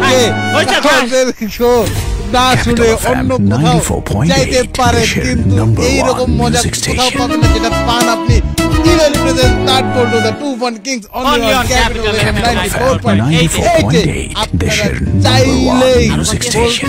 আমাদেরকে না শুনে অন্য কোথাও যাইতে পারে কিন্তু এইরকম মজা কোথাও পাবেন না যেটা পান আপনি Even presents that photo, the two one kings only on capital FM 94.8 দেশের নাম্বার ওয়ান মিউজিক স্টেশন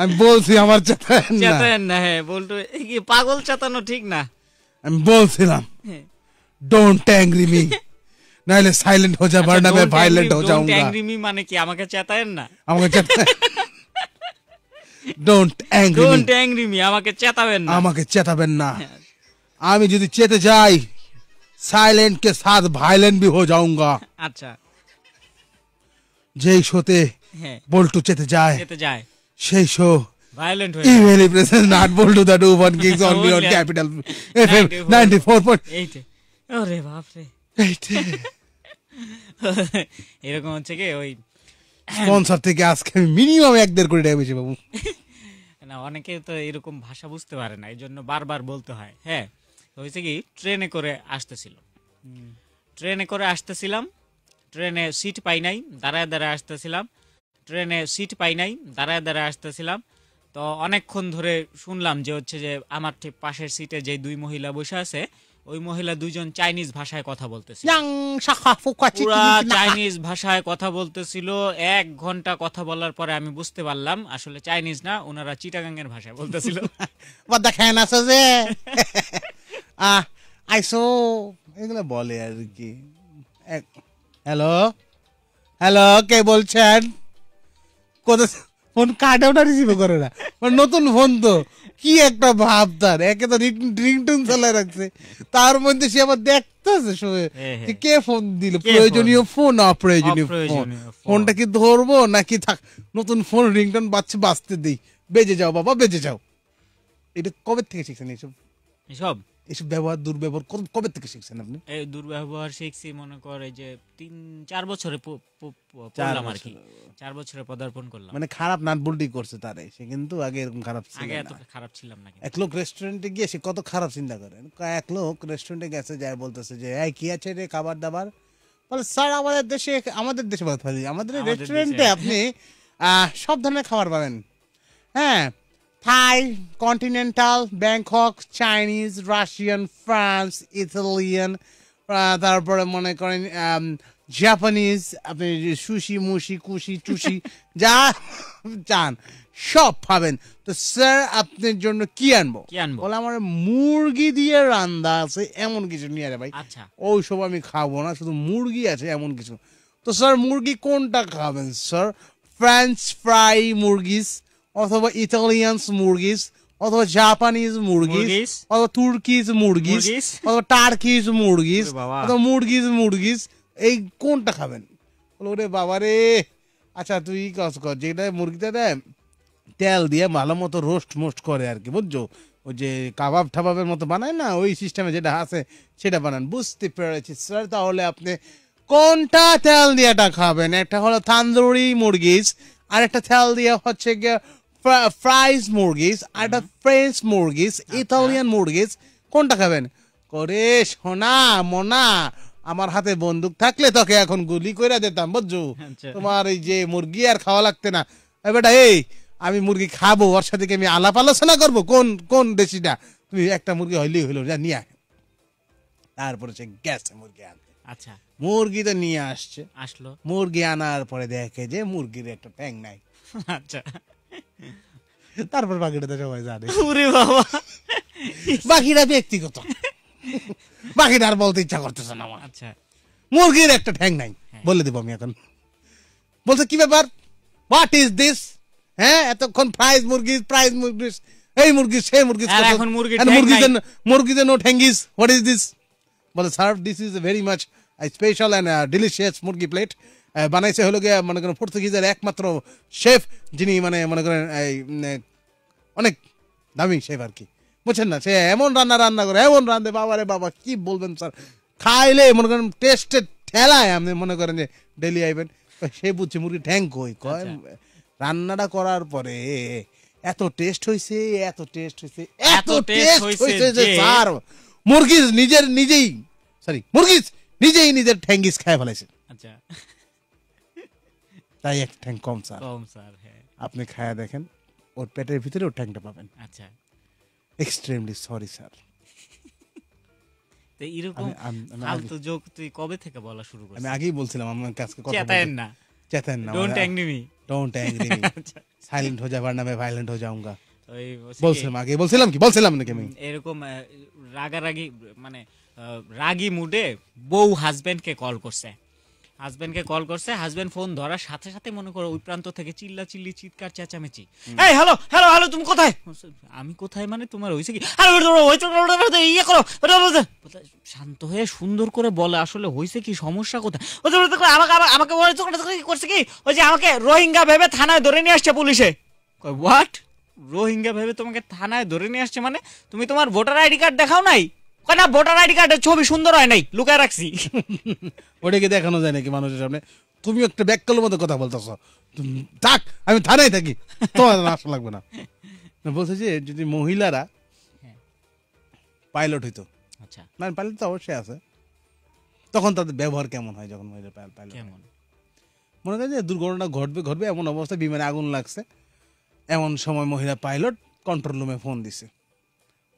আমি বলছি আমার চেতায়ন না চেতায়ন না হ্যাঁ বলতো কি পাগল চেতানো ঠিক না আমি বলছিলাম ডোন্ট অ্যাংরি মি নাইলে সাইলেন্ট হয়ে যা বরনা মে ভায়োলেন্ট হয়ে যাউঙ্গা ডোন্ট অ্যাংরি মি মানে কি আমাকে চেতায়ন না আমাকে চেতায়ন don't angry don't angry me আমাকে চেতাবেন না আমাকে চেতাবেন না হ্যাঁ। আমি যদি চেতে যাই সাইলেন্ট কে সাথ ভাইলেন্ট भी হয়ে যাউঙ্গা আচ্ছা যেই শোতে হ্যাঁ। বল্টু চেতে যায় চেতে যায় সেই so violent way. Even presents not bold to the do one gigs only on capital FM 94.8. ওরে বাপ রে এরকম হচ্ছে কি ওই স্পন্সর থেকে আজকে আমি মিনিমাম এক দেড় কোটি টাকা বেশি পাবো না অনেকে তো এরকম ভাষা বুঝতে পারে না এই জন্য বারবার বলতে হয় হ্যাঁ হয়েছে কি ট্রেনে করে আসতেছিল ট্রেনে করে আসতেছিলাম ট্রেনে সিট পাই নাই দাঁড়ায় দাঁড়ায় আসতেছিলাম ট্রেনে সিট পাই নাই দাঁড়ায় দাঁড়ায় আসতেছিলাম তো অনেকক্ষণ ধরে শুনলাম যে হচ্ছে যে আমার ঠিক পাশের সিটে যে দুই মহিলা বসে আছে ওই মহিলা দুইজন চাইনিজ ভাষায় কথা বলতেছিল চাইনিজ ভাষায় কথা বলতেছিল এক ঘন্টা কথা বলার পরে আমি বুঝতে পারলাম আসলে চাইনিজ না ওনারা চিটাগাং এর ভাষায় বলতেছিল দেখেন আছে যে আইসো এগুলো বলে আর কি হ্যালো হ্যালো কে বলছেন কত ফোন কাটেও না রিসিভ করে না মানে নতুন ফোন তো কি একটা ভাব তার একে তো রিংটুন চালায় রাখছে তার মধ্যে সে আবার দেখতেছে শুয়ে হ্যাঁ, হ্যাঁ। কে ফোন দিল প্রয়োজনীয় ফোন অপ্রয়োজনীয় ফোন ফোনটা কি ধরবো নাকি থাক নতুন ফোন রিংটন বাচ্চা বাঁচতে দেই বেজে যাও বাবা বেজে যাও এটা কবে থেকে শিখছেন এইসব এসব ব্যবহার দুর্ব্যবহার কবে থেকে শিখছেন আপনি এই দুর্ব্যবহার শিখছি মনে করে যে তিন চার বছরে পড়লাম আর কি চার বছরে পদার্পণ করলাম মানে খারাপ নাট বল্টি করছে তারে সে কিন্তু আগে এরকম খারাপ ছিল আগে এত খারাপ ছিলাম না এক লোক রেস্টুরেন্টে গিয়ে সে কত খারাপ চিন্তা করে এক লোক রেস্টুরেন্টে গেছে যায় বলতেছে যে এই কি আছে রে খাবার দাবার বলে স্যার আমাদের দেশে আমাদের দেশে আমাদের রেস্টুরেন্টে আপনি সব ধরনের খাবার পাবেন হ্যাঁ Thai continental Bangkok Chinese Russian France Italian তারপরে মনে করেন জাপানিজ আপনি সুশি মুশি কুশি চুশি যা চান সব পাবেন তো স্যার আপনার জন্য কি আনবো বলে আমার মুরগি দিয়ে রান্দা আছে এমন কিছু নিয়ে যাবে ভাই সব আচ্ছা। আমি খাবো না শুধু মুরগি আছে এমন কিছু তো স্যার মুরগি কোনটা খাবেন স্যার ফ্রেঞ্চ ফ্রাই মুরগিস অথবা ইতালিয়ান মুরগিস অথবা জাপানিজ মুরগিস অথবা তুর্কিজ মুরগিস অথবা টার্কিজ মুরগিস অথবা মুরগিজ মুরগিস এই কোনটা খাবেন ওরে বাবা রে আচ্ছা তুই কাজ কর যেটা মুরগিটা দেয় তেল দিয়ে ভালো মতো রোস্ট মোস্ট করে আর কি বুঝছো ওই যে কাবাব ঠাবাবের মতো বানায় না ওই সিস্টেমে যেটা আছে সেটা বানান বুঝতে পেরেছি স্যার তাহলে আপনি কোনটা তেল দিয়েটা খাবেন একটা হলো তান্দুরি মুরগিস আর একটা তেল দিয়ে হচ্ছে গিয়ে ফ্রাইস মুরগিস আর একটা ফ্রেঞ্চ মুরগিস ইতালিয়ান আচ্ছা। মুরগিস কোনটা খাবেন করে সোনা মোনা আমার হাতে বন্দুক থাকলে তোকে এখন গুলি করে দিতাম বুঝছো আচ্ছা। তোমার এই যে মুরগি আর খাওয়া লাগতে না বেটা এই আমি মুরগি খাবো ওর সাথে আমি আলাপ আলোচনা করবো কোন কোন দেশিটা তুমি একটা মুরগি হইলেই হইলো যা নিয়ে আয় তারপরে সে গেছে মুরগি আনতে আচ্ছা মুরগি তো নিয়ে আসছে আসলো মুরগি আনার পরে দেখে যে মুরগির একটা ট্যাং নাই আচ্ছা তারপর বাকিটা তো সবাই জানে ওরে বাবা বাকিটা ব্যক্তিগত বাকিটা আর বলতে ইচ্ছা করতেছে না আমার আচ্ছা মুরগির একটা ঠ্যাং নাই হ্যাঁ। বলে দিব আমি এখন বলছে কি ব্যাপার হোয়াট ইজ দিস হ্যাঁ এতক্ষণ ফ্রাইজ মুরগি প্রাইজ uh, মুরগি এই মুরগি সেই মুরগি এখন মুরগি যেন মুরগিতে নো ঠ্যাঙ্গিস হোয়াট ইজ দিস বলে sir this is very much special and delicious মুরগি প্লেট বানাইছে হলো গিয়ে মনে করেন পর্তুগিজের একমাত্র শেফ যিনি মানে মনে করেন এই অনেক দামি শেফ আর কি বুঝছেন না সে এমন রান্না রান্না করে এমন রান্ধে বাবা রে বাবা কি বলবেন স্যার খাইলে মনে করেন টেস্টে ঠেলায় আপনি মনে করেন যে ডেলি আইবেন সে বুঝছে মুরগি ঠ্যাং কই কয় আচ্ছা। রান্নাটা করার পরে এত টেস্ট হয়েছে এত টেস্ট হয়েছে এত টেস্ট হয়েছে যে স্যার মুরগি নিজের নিজেই সরি মুরগি নিজেই নিজের ঠ্যাঙ্গিস খায় ফেলাইছে আচ্ছা তাই এক ঠ্যাং কম স্যার কম স্যার হ্যাঁ আপনি খায়া দেখেন ওর পেটের ভিতরে ওর ঠ্যাংটা পাবেন আচ্ছা এক্সট্রিমলি সরি স্যার তো এরকম ফালতু জোক তুই কবে থেকে বলা শুরু করছিস আমি আগেই বলছিলাম আমার কাছে কথা চেতেন না চেতেন না don't angry me don't angry me silent হয়ে যাবার নামে ভায়োলেন্ট হয়ে যাউঙ্গা বলছিলাম আগে বলছিলাম কি বলছিলাম নাকি আমি এরকম রাগারাগি মানে রাগি মুডে বউ হাজবেন্ডকে কল করছে হাজবেন্ডকে কল করছে হাজবেন্ড ফোন ধরার সাথে সাথে মনে করো ওই প্রান্ত থেকে চিল্লা চিল্লি চিৎকার চেঁচামেচি এই হ্যালো হ্যালো হ্যালো তুমি কোথায় আমি কোথায় মানে তোমার হইছে কি করো শান্ত হয়ে সুন্দর করে বলে আসলে হয়েছে কি সমস্যা কোথায় আমাকে আমাকে কি করছে কি ওই যে আমাকে রোহিঙ্গা ভেবে থানায় ধরে নিয়ে আসছে পুলিশে হোয়াট রোহিঙ্গা ভেবে তোমাকে থানায় ধরে নিয়ে আসছে মানে তুমি তোমার ভোটার আইডি কার্ড দেখাও নাই কয়না ভোটার আইডি কার্ডের ছবি সুন্দর হয় নাই লুকায় রাখছি ওটাকে দেখানো যায় নাকি মানুষের সামনে তুমি একটা ব্যাককালের মধ্যে কথা বলতেছ থাক আমি থানায় থাকি তোমার আসা লাগবে না বলছে যে যদি মহিলারা হ্যাঁ। পাইলট হইতো আচ্ছা মানে পাইলট তো অবশ্যই আছে তখন তাদের ব্যবহার কেমন হয় যখন মহিলা পাইলট কেমন মনে করেন যে দুর্ঘটনা ঘটবে ঘটবে এমন অবস্থায় বিমানে আগুন লাগছে এমন সময় মহিলা পাইলট কন্ট্রোল রুমে ফোন দিছে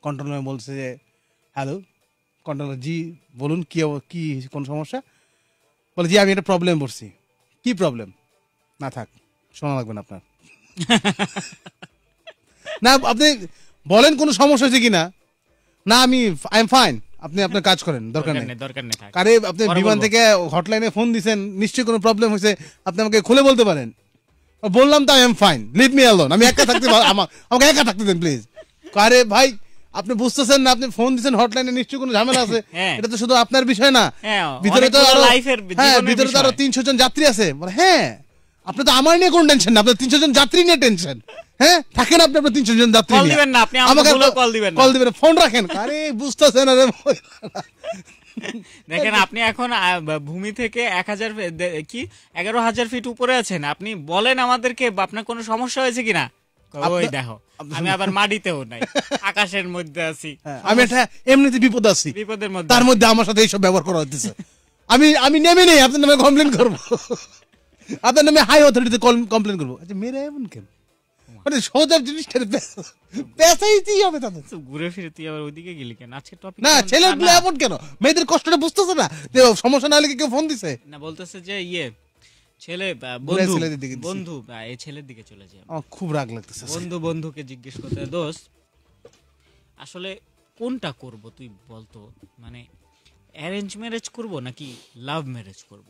কন্ট্রোল রুমে বলছে যে হ্যালো কন্ট্রাক্টর জি বলুন কী কী কোন সমস্যা বলে জি আমি একটা প্রবলেম পড়ছি কি প্রবলেম না থাক শোনা লাগবে না আপনার না আপনি বলেন কোনো সমস্যা হয়েছে কিনা না আমি আই এম ফাইন আপনি আপনার কাজ করেন দরকার নেই দরকার নেই আরে আপনি বিমান থেকে হটলাইনে ফোন দিছেন নিশ্চয়ই কোনো প্রবলেম হয়েছে আপনি আমাকে খুলে বলতে পারেন বললাম তো I am fine leave me alone আমি একা থাকতে আমাকে একা থাকতে দেন প্লিজ আরে ভাই আপনি বুঝতেছেন না আপনি ফোন দিচ্ছেন হটলাইনে নিশ্চয়ই কোনো ঝামেলা আছে হ্যাঁ। এটা তো শুধু আপনার বিষয় না হ্যাঁ, হ্যাঁ, ভিতরে তো আরো হ্যাঁ ভিতরে তো আরো তিনশো জন যাত্রী আছে হ্যাঁ আপনি তো আমার নিয়ে কোন টেনশন না আপনার তিনশো জন যাত্রী নিয়ে টেনশন হ্যাঁ থাকেন আপনি আপনার তিনশো জন যাত্রী কল দিবেন না আপনি আমাকে কল দিবেন কল দিবেন ফোন রাখেন আরে বুঝতেছেন আরে দেখেন আপনি এখন ভূমি থেকে এক হাজার কি এগারো হাজার ফিট উপরে আছেন আপনি বলেন আমাদেরকে আপনার কোনো সমস্যা হয়েছে কিনা ওই দেখো আমি আবার মাটিতেও নাই আকাশের মধ্যে আছি হ্যাঁ, আমি এমনিতে বিপদ আছি বিপদের মধ্যে তার মধ্যে আমার সাথে এইসব ব্যবহার করা আমি আমি নেমে নেই আপনার নামে কমপ্লেন করবো আপনার নামে হাই অথরিটিতে কমপ্লেন করবো আচ্ছা এমন কেন মানে সোজা জিনিসটা পেঁচাইতেই হবে তাদের ঘুরে ফিরে তুই আবার ওইদিকে গেলি কেন আজকে টপিক না এমন কেন মেয়েদের কষ্টটা বুঝতেছে না যে সমস্যা না হলে কেউ ফোন দিছে না বলতেছে যে ইয়ে ছেলের দিকে চলে যায় খুব বন্ধুকে জিজ্ঞেস করতে দোস্ত আসলে কোনটা করব তুই বলতো মানে অ্যারেঞ্জ ম্যারেজ করব নাকি লাভ ম্যারেজ করব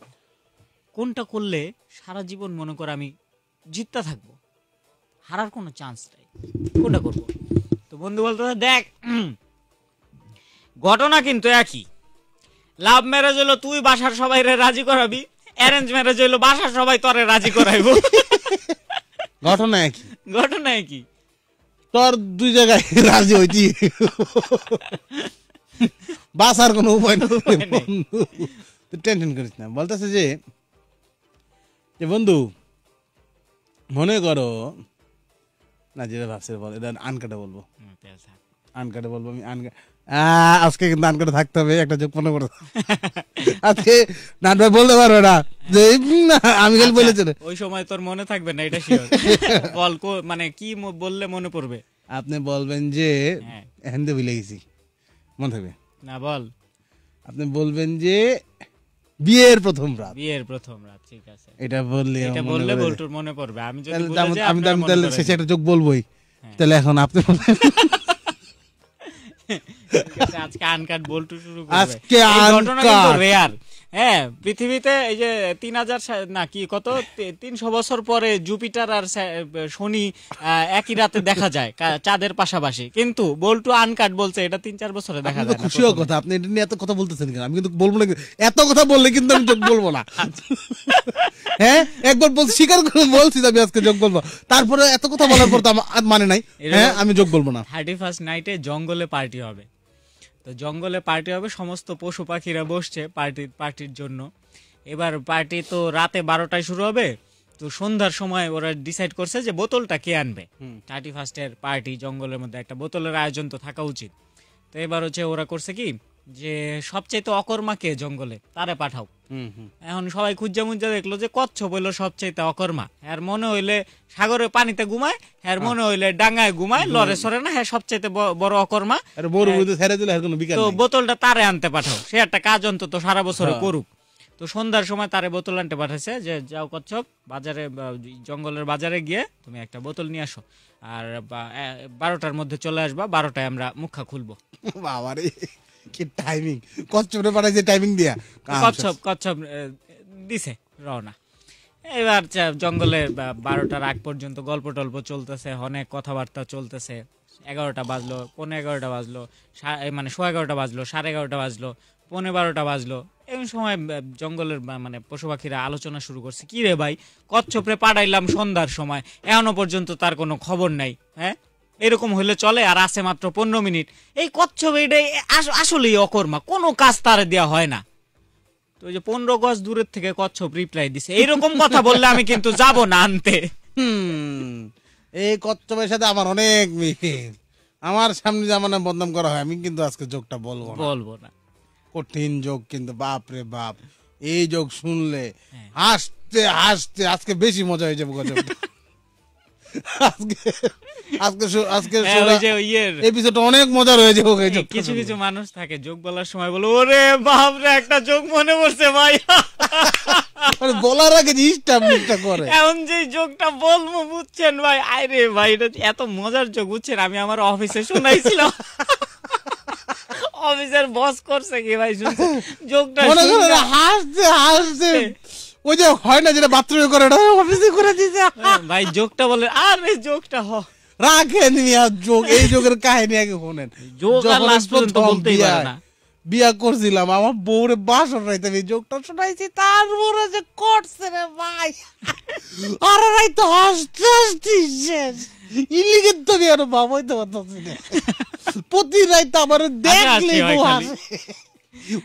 কোনটা করলে সারা জীবন মনে কর আমি জিততে থাকবো হারার কোনো চান্স নাই কোনটা করব তো বন্ধু বলতো দেখ ঘটনা কিন্তু একই লাভ ম্যারেজ হলো তুই বাসার সবাই রাজি করাবি অ্যারেঞ্জ ম্যারেজ হইলো বাসা সবাই তরে রাজি করাইবো ঘটনা কি ঘটনা কি তোর দুই জায়গায় রাজি হইতি বাসার কোনো উপায় নেই টেনশন করিস না বলতেছে যে যে বন্ধু মনে করো না যেটা ভাবছে বল এটা আনকাটা বলবো আনকাটা বলবো আমি আনকা আজকে নান করে থাকতে হবে একটা যোগ পণ্য আজকে নান ভাই বলতে পারবে না যে আমি আচ্ছা, বলেছি ওই সময় তোর মনে থাকবে না এটা বল মানে কি বললে মনে পড়বে আপনি বলবেন যে হ্যাঁ। হেন্দে ভুলে গেছি মনে থাকবে না বল আপনি বলবেন যে বিয়ের প্রথম রাত বিয়ের প্রথম রাত ঠিক আছে এটা বললে এটা বললে বলটুর মনে পড়বে আমি যদি আমি তাহলে শেষে একটা যোগ বলবোই তাহলে এখন আপনি আজকে আনকাট বল্টু শুরু করবে আজকে আনকাট রেয়ার হ্যাঁ পৃথিবীতে এই যে তিন হাজার কত তিনশো বছর পরে জুপিটার আর শনি একই রাতে দেখা যায় চাঁদের পাশাপাশি কিন্তু বল্টু আনকাট বলছে এটা তিন চার বছরে দেখা যায় খুশি কথা আপনি এটা নিয়ে এত কথা বলতেছেন কেন আমি কিন্তু বলবো না এত কথা বললে কিন্তু আমি যোগ বলবো না হ্যাঁ একবার বল স্বীকার করে বলছি আমি আজকে যোগ বলবো তারপরে এত কথা বলার পর তো মানে নাই হ্যাঁ আমি যোগ বলবো না থার্টি ফার্স্ট নাইটে জঙ্গলে পার্টি হবে তো জঙ্গলে পার্টি হবে সমস্ত পশু পাখিরা বসছে পার্টি পার্টির জন্য এবার পার্টি তো রাতে বারোটায় শুরু হবে তো সন্ধ্যার সময় ওরা ডিসাইড করছে যে বোতলটা কে আনবে থার্টি ফার্স্টের পার্টি জঙ্গলের মধ্যে একটা বোতলের আয়োজন তো থাকা উচিত তো এবার হচ্ছে ওরা করছে কি যে সবচাইতে অকর্মা কে জঙ্গলে তারে পাঠাও এখন সবাই খুঁজা মুজা দেখলো যে কচ্ছপ হইলো সবচাইতে অকর্মা আর মনে হইলে সাগরে পানিতে ঘুমায় আর মনে হইলে ডাঙ্গায় ঘুমায় লড়ে সরে না হ্যাঁ সবচাইতে বড় অকর্মা তো বোতলটা তারে আনতে পাঠাও সে একটা কাজ অন্তত সারা বছরে হ্যাঁ। করুক তো সন্ধ্যার সময় তারে বোতল আনতে পাঠাইছে যে যাও কচ্ছপ বাজারে জঙ্গলের বাজারে গিয়ে তুমি একটা বোতল নিয়ে আসো আর বারোটার মধ্যে চলে আসবা বারোটায় আমরা মুখা খুলবো বাবারে কি টাইমিং কচ্ছপরে পাঠাইছে টাইমিং দিয়া কচ্ছপ কচ্ছপ দিছে রওনা এবার জঙ্গলে বারোটার আগ পর্যন্ত গল্প টল্প চলতেছে অনেক কথাবার্তা চলতেছে এগারোটা বাজলো পনেরো এগারোটা বাজলো মানে সোয়া এগারোটা বাজলো সাড়ে এগারোটা বাজলো পনেরো বারোটা বাজলো এমন সময় জঙ্গলের মানে পশু পাখিরা আলোচনা শুরু করছে কি রে ভাই কচ্ছপরে পাঠাইলাম সন্ধ্যার সময় এখনো পর্যন্ত তার কোনো খবর নাই হ্যাঁ এরকম হলে চলে আর আছে মাত্র পনেরো মিনিট এই কচ্ছপ এটাই আসলেই অকর্মা কোনো কাজ তার দেওয়া হয় না তো যে পনেরো গজ দূরের থেকে কচ্ছপ রিপ্লাই দিছে এরকম কথা বললে আমি কিন্তু যাব না আনতে এই কচ্ছপের সাথে আমার অনেক মিল আমার সামনে যেমন বদনাম করা হয় আমি কিন্তু আজকে যোগটা বলবো বলবো না কঠিন যোগ কিন্তু বাপ রে বাপ এই যোগ শুনলে হ্যাঁ। হাসতে হাসতে আজকে বেশি মজা হয়ে যাবে গজবটা আজকে আজকে আজকে হ্যাঁ, অনেক মজা রয়েছে কিছু কিছু মানুষ থাকে যোগ বলার সময় ওরে বাপ রে একটা যোগ মনে পড়ছে ভাই বলার আগে জিনিসটা করে এখন যে যোগটা বলবো বুঝছেন ভাই আরে ভাই এটা এত মজার যোগ বুঝছেন আমি আমার অফিসে শুনাইছিলাম অফিসের বস করছে কি ভাই শুনছে যোগটা হাসছে হাসছে হ্যাঁ। ওই যে হয় না যেটা বাথরুমে করে অফিসে করে দিয়েছে হ্যাঁ, ভাই জোকটা বলে আরে জোকটা হ রাখেন যোগ এই যোগের কাহিনী আগে শোনেন বিয়া করছিলাম আমার বউরে এই যোগটা শোনাইছি তারপরে যে করছে রে ভাই আর রাইতে হাসতে হাসতে ইলিগের তো আর তো পারতাছি না প্রতি রাইতে আমার দেখলে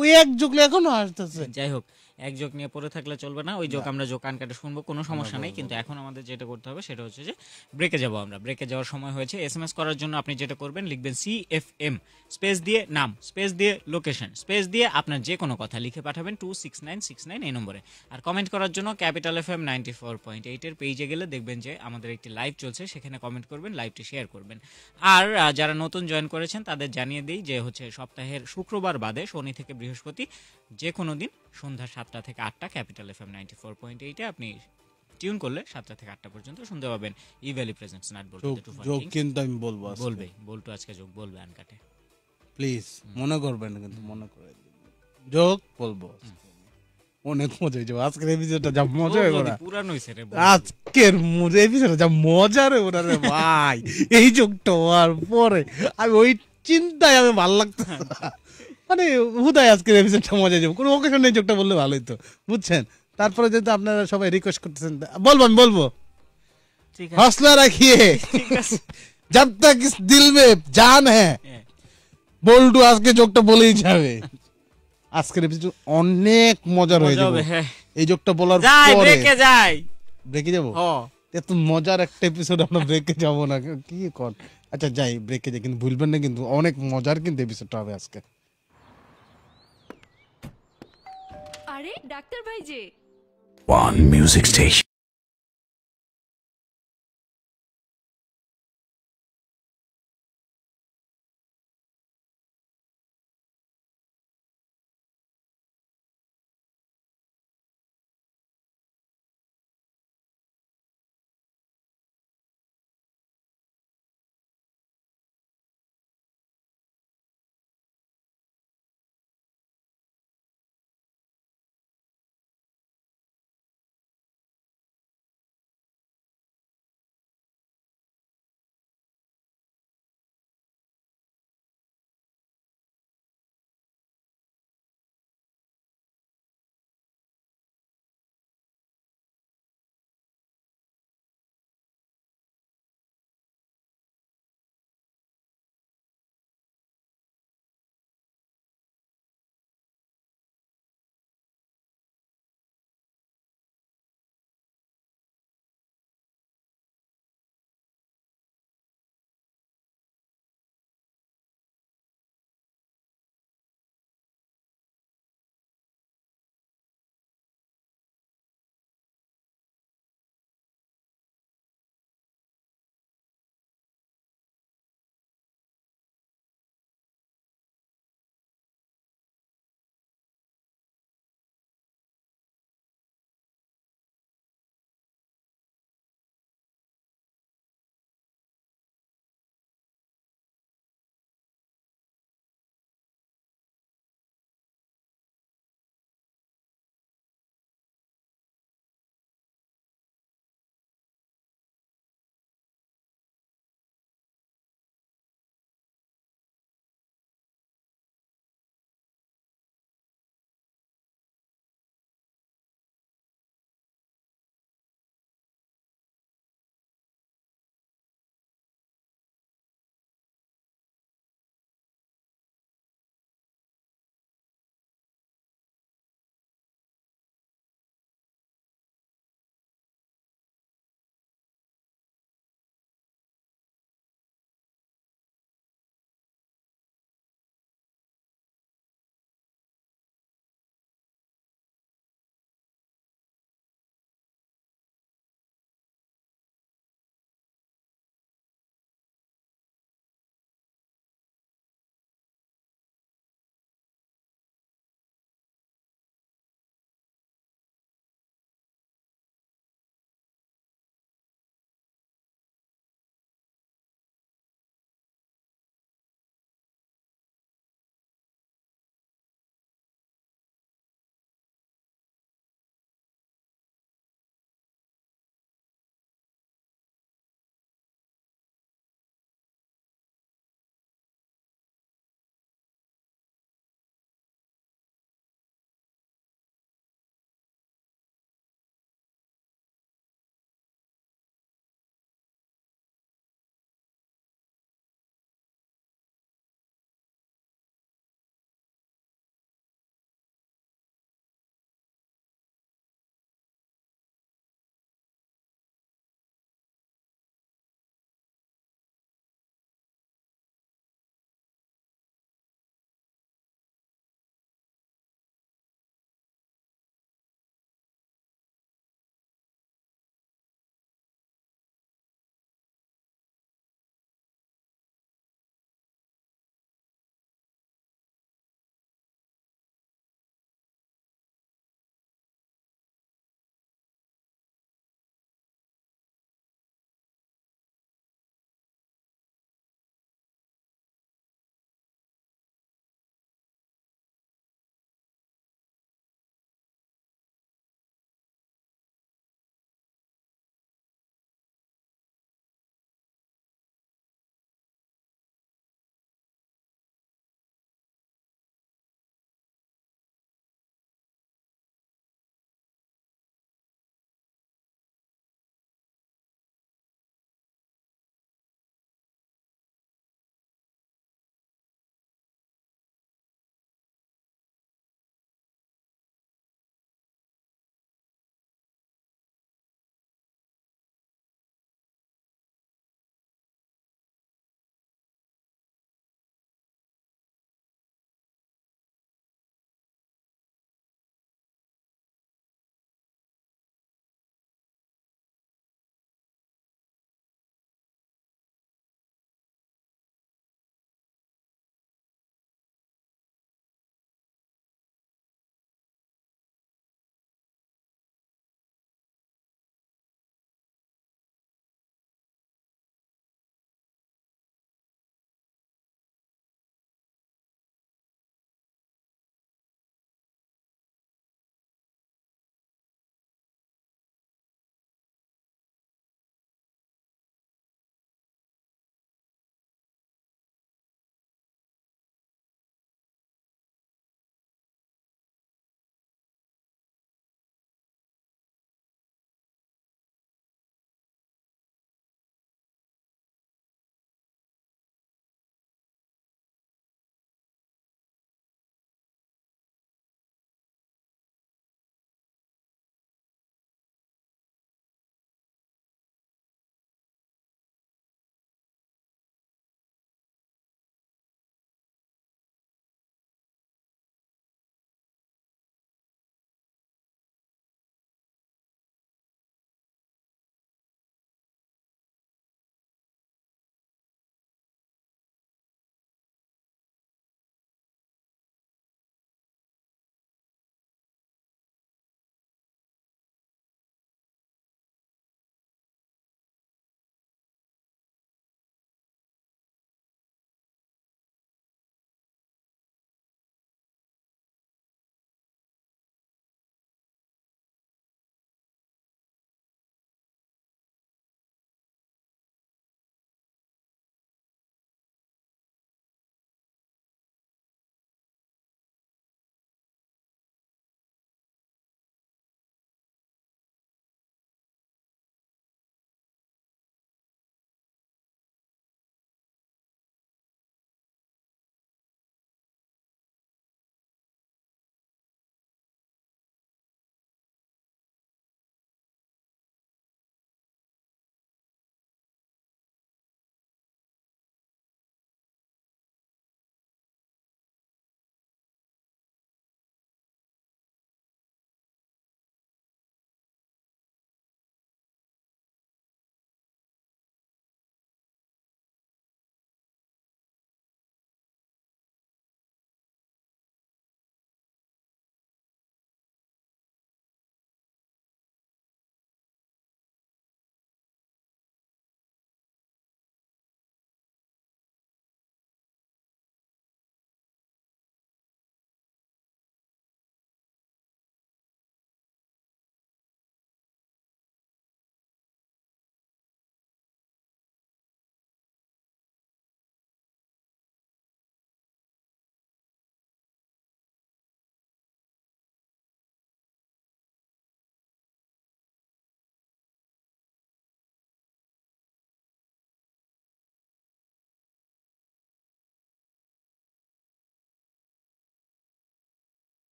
ওই এক যুগলে এখনো হাসতেছে যাই হোক এক যোগ নিয়ে পড়ে থাকলে চলবে না ওই জোক আমরা জোক কান কাটে শুনবো কোনো সমস্যা নেই কিন্তু এখন আমাদের যেটা করতে হবে সেটা হচ্ছে যে ব্রেকে যাব আমরা ব্রেকে যাওয়ার সময় হয়েছে এস এম এস করার জন্য আপনি যেটা করবেন লিখবেন সি এফ এম স্পেস দিয়ে নাম স্পেস দিয়ে লোকেশন স্পেস দিয়ে আপনার যে কোনো কথা লিখে পাঠাবেন two six nine six nine এই নম্বরে আর কমেন্ট করার জন্য capital F M ninety four point এইটের পেজে গেলে দেখবেন যে আমাদের একটি লাইভ চলছে সেখানে কমেন্ট করবেন লাইভটি শেয়ার করবেন আর যারা নতুন জয়েন করেছেন তাদের জানিয়ে দিই যে হচ্ছে সপ্তাহের শুক্রবার বাদে শনি থেকে বৃহস্পতি যে কোনো দিন সন্ধ্যা সাতটা থেকে আটটা capital F M ninety four point এইটে আপনি টিউন করলে সাতটা থেকে আটটা পর্যন্ত শুনতে পাবেন ই ভ্যালি প্রেজেন্স নাট বলতে যোগ কিন্তু আমি বলবো বলবে বলটু আজকে যোগ বলবে আনকাটে প্লিজ মনে করবেন কিন্তু মনে করে যোগ বলবো অনেক মজা হয়েছে আজকের এপিসোডটা যা মজা হয়ে ওরা পুরানো হয়েছে আজকের মজা এপিসোডটা যা মজা রে ওরা রে ভাই এই যোগটা হওয়ার পরে আমি ওই চিন্তায় আমি ভাল লাগতো মানে হুদায় আজকের এপিসোডটা মজা যাবো কোনো অকেশন নেই চোখটা বললে ভালোই তো বুঝছেন তারপরে যেহেতু আপনারা সবাই রিকোয়েস্ট করতেছেন বলবো আমি বলবো हौसला রাখিয়ে জব তক ইস দিল মে জান है হ্যাঁ। হ্যাঁ। বল্টু আজকে জোকটা বলেই যাবে আজকের এপিসোড অনেক মজার হয়ে যাবে হ্যাঁ। এই জোকটা বলার যাই ব্রেকে যাই ব্রেকে যাব এত মজার একটা এপিসোড আমরা ব্রেকে যাব না কি কর আচ্ছা যাই ব্রেকে যাই কিন্তু ভুলবেন না কিন্তু অনেক মজার কিন্তু এপিসোডটা হবে আজকে আরে ডাক্তার ভাই যে One music station.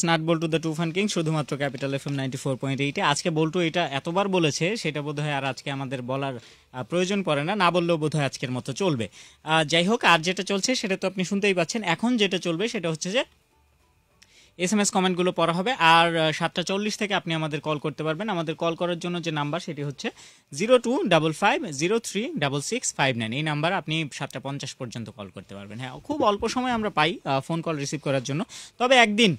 স্নাট বল্টু দ্য ফান কিং শুধুমাত্র capital F M ninety four point এইটে আজকে বল্টু এটা এতবার বলেছে সেটা বোধহয় আর আজকে আমাদের বলার প্রয়োজন পড়ে না না বললেও বোধহয় আজকের মতো চলবে যাই হোক আর যেটা চলছে সেটা তো আপনি শুনতেই পাচ্ছেন এখন যেটা চলবে সেটা হচ্ছে যে এস এম এস কমেন্টগুলো পড়া হবে আর সাতটা চল্লিশ থেকে আপনি আমাদের কল করতে পারবেন আমাদের কল করার জন্য যে নাম্বার সেটি হচ্ছে zero two double five zero three double six five nine এই নাম্বার আপনি সাতটা পঞ্চাশ পর্যন্ত কল করতে পারবেন হ্যাঁ খুব অল্প সময় আমরা পাই ফোন কল রিসিভ করার জন্য তবে একদিন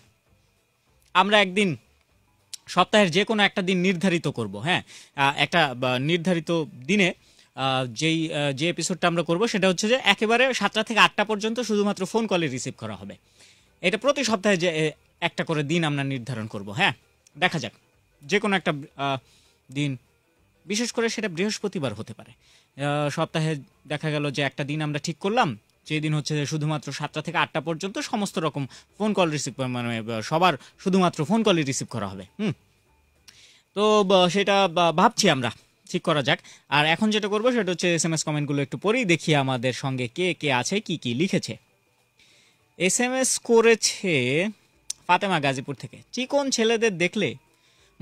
আমরা একদিন সপ্তাহের যে কোনো একটা দিন নির্ধারিত করব হ্যাঁ একটা নির্ধারিত দিনে যেই যে এপিসোডটা আমরা করব সেটা হচ্ছে যে একেবারে সাতটা থেকে আটটা পর্যন্ত শুধুমাত্র ফোন কলে রিসিভ করা হবে এটা প্রতি সপ্তাহে যে একটা করে দিন আমরা নির্ধারণ করব হ্যাঁ দেখা যাক যে কোনো একটা দিন বিশেষ করে সেটা বৃহস্পতিবার হতে পারে সপ্তাহে দেখা গেল যে একটা দিন আমরা ঠিক করলাম যেদিন হচ্ছে যে শুধুমাত্র সাতটা থেকে আটটা পর্যন্ত সমস্ত রকম ফোন কল রিসিভ মানে সবার শুধুমাত্র ফোন কলই রিসিভ করা হবে হুম তো সেটা ভাবছি আমরা ঠিক করা যাক আর এখন যেটা করবো সেটা হচ্ছে এস এম এস কমেন্টগুলো একটু পরেই দেখি আমাদের সঙ্গে কে কে আছে কি কি লিখেছে এস এম এস করেছে ফাতেমা গাজীপুর থেকে চিকন ছেলেদের দেখলে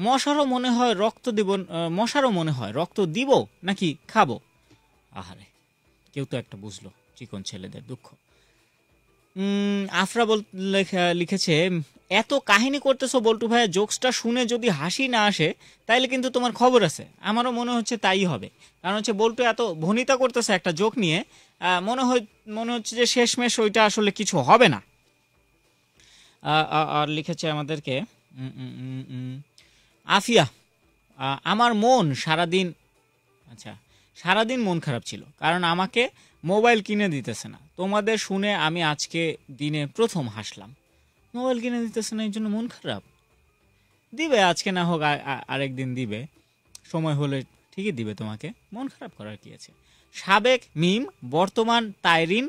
মশারও মনে হয় রক্ত দিব মশারও মনে হয় রক্ত দিব নাকি খাবো আহারে কেউ তো একটা বুঝলো চিকন ছেলেদের দুঃখ আফরা বল লিখেছে এত কাহিনী করতেছো বল্টু ভাইয়া জোকসটা শুনে যদি হাসি না আসে তাইলে কিন্তু তোমার খবর আছে আমারও মনে হচ্ছে তাই হবে কারণ হচ্ছে বল্টু এত ভনিতা করতেছে একটা জোক নিয়ে মনে হয় মনে হচ্ছে যে শেষমেশ ওইটা আসলে কিছু হবে না আর লিখেছে আমাদেরকে আফিয়া আমার মন সারাদিন আচ্ছা সারাদিন মন খারাপ ছিল কারণ আমাকে মোবাইল কিনে দিতেছে না তোমাদের শুনে আমি আজকে দিনে প্রথম হাসলাম মোবাইল কিনে দিতেছে না এই জন্য মন খারাপ দিবে আজকে না হোক আরেক দিন দিবে সময় হলে ঠিকই দিবে তোমাকে মন খারাপ করার কি আছে সাবেক মিম বর্তমান তাইরিন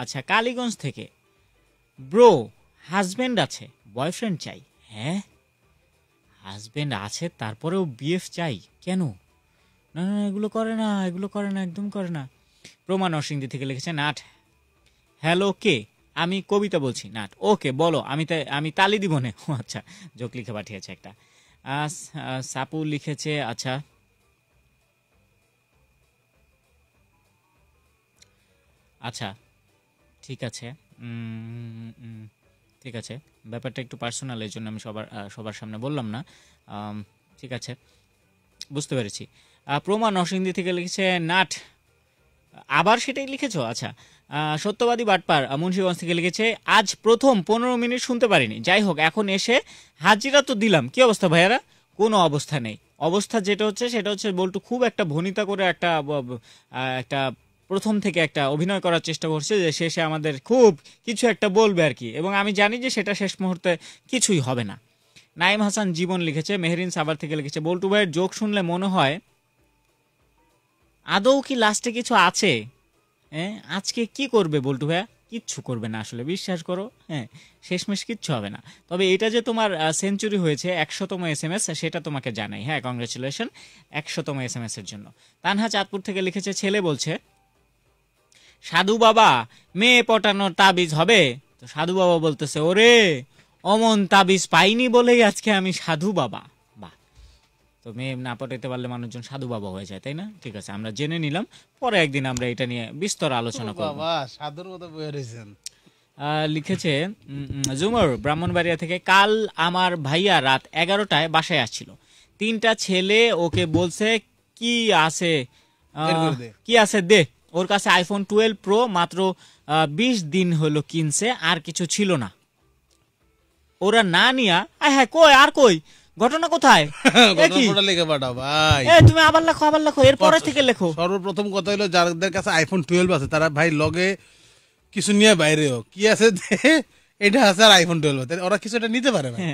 আচ্ছা কালীগঞ্জ থেকে ব্রো হাজব্যান্ড আছে বয়ফ্রেন্ড চাই হ্যাঁ হাজব্যান্ড আছে তারপরেও বিএফ চাই কেন না না এগুলো করে না এগুলো করে না একদম করে না প্রমাণ নরসিংদী থেকে লিখেছে নাট হ্যালো কে আমি কবিতা বলছি নাট ওকে বলো আমি আমি তালি দিব নে ও আচ্ছা জোক লিখে পাঠিয়েছে একটা সাপু লিখেছে আচ্ছা আচ্ছা ঠিক আছে ঠিক আছে ব্যাপারটা একটু পার্সোনাল এর জন্য আমি সবার সবার সামনে বললাম না ঠিক আছে বুঝতে পেরেছি প্রমা নরসিংদী থেকে লিখেছে নাট আবার সেটাই লিখেছো আচ্ছা সত্যবাদী বাটপার মুন্সিগঞ্জ থেকে লিখেছে আজ প্রথম পনেরো মিনিট শুনতে পারিনি যাই হোক এখন এসে হাজিরা তো দিলাম কি অবস্থা ভাইয়ারা কোনো অবস্থা নেই অবস্থা যেটা হচ্ছে সেটা হচ্ছে বল্টু খুব একটা ভনিতা করে একটা একটা প্রথম থেকে একটা অভিনয় করার চেষ্টা করছে যে শেষে আমাদের খুব কিছু একটা বলবে আর কি এবং আমি জানি যে সেটা শেষ মুহূর্তে কিছুই হবে না নাইম হাসান জীবন লিখেছে মেহরিন সাবার থেকে লিখেছে বল্টু ভাইয়ের যোগ শুনলে মনে হয় আদৌ কি লাস্টে কিছু আছে হ্যাঁ আজকে কি করবে বল্টু ভাইয়া কিচ্ছু করবে না আসলে বিশ্বাস করো হ্যাঁ শেষমেশ কিচ্ছু হবে না তবে এটা যে তোমার সেঞ্চুরি হয়েছে একশোতম এস এম এস সেটা তোমাকে জানাই হ্যাঁ কংগ্রেচুলেশন একশোতম এস এম এস এর জন্য তানহা চাঁদপুর থেকে লিখেছে ছেলে বলছে সাধু বাবা মেয়ে পটানোর তাবিজ হবে তো সাধু বাবা বলতেছে ওরে অমন তাবিজ পাইনি বলেই আজকে আমি সাধু বাবা তো মেয়ে না পটাইতে পারলে মানুষজন সাধু বাবা হয়ে যায় তাই না ঠিক আছে আমরা জেনে নিলাম পরে একদিন আমরা এটা নিয়ে বিস্তর আলোচনা করব সাধুর মতো বয়ে রয়েছেন লিখেছে জুমর ব্রাহ্মণবাড়িয়া থেকে কাল আমার ভাইয়া রাত এগারোটায় বাসায় আসছিল তিনটা ছেলে ওকে বলছে কি আছে কি আছে দে ওর কাছে আইফোন টুয়েলভ প্রো মাত্র বিশ দিন হলো কিনছে আর কিছু ছিল না ওরা না নিয়া আয় হ্যাঁ কই আর কই ঘটনা কোথায় ভাই তুমি আবার আবার কথা হলো কাছে আইফোন টুয়েলভ আছে তারা ভাই লগে কিছু নিয়ে বাইরে হোক কি আছে এটা আছে আর আইফোন টুয়েলভ ওরা কিছু এটা নিতে পারে না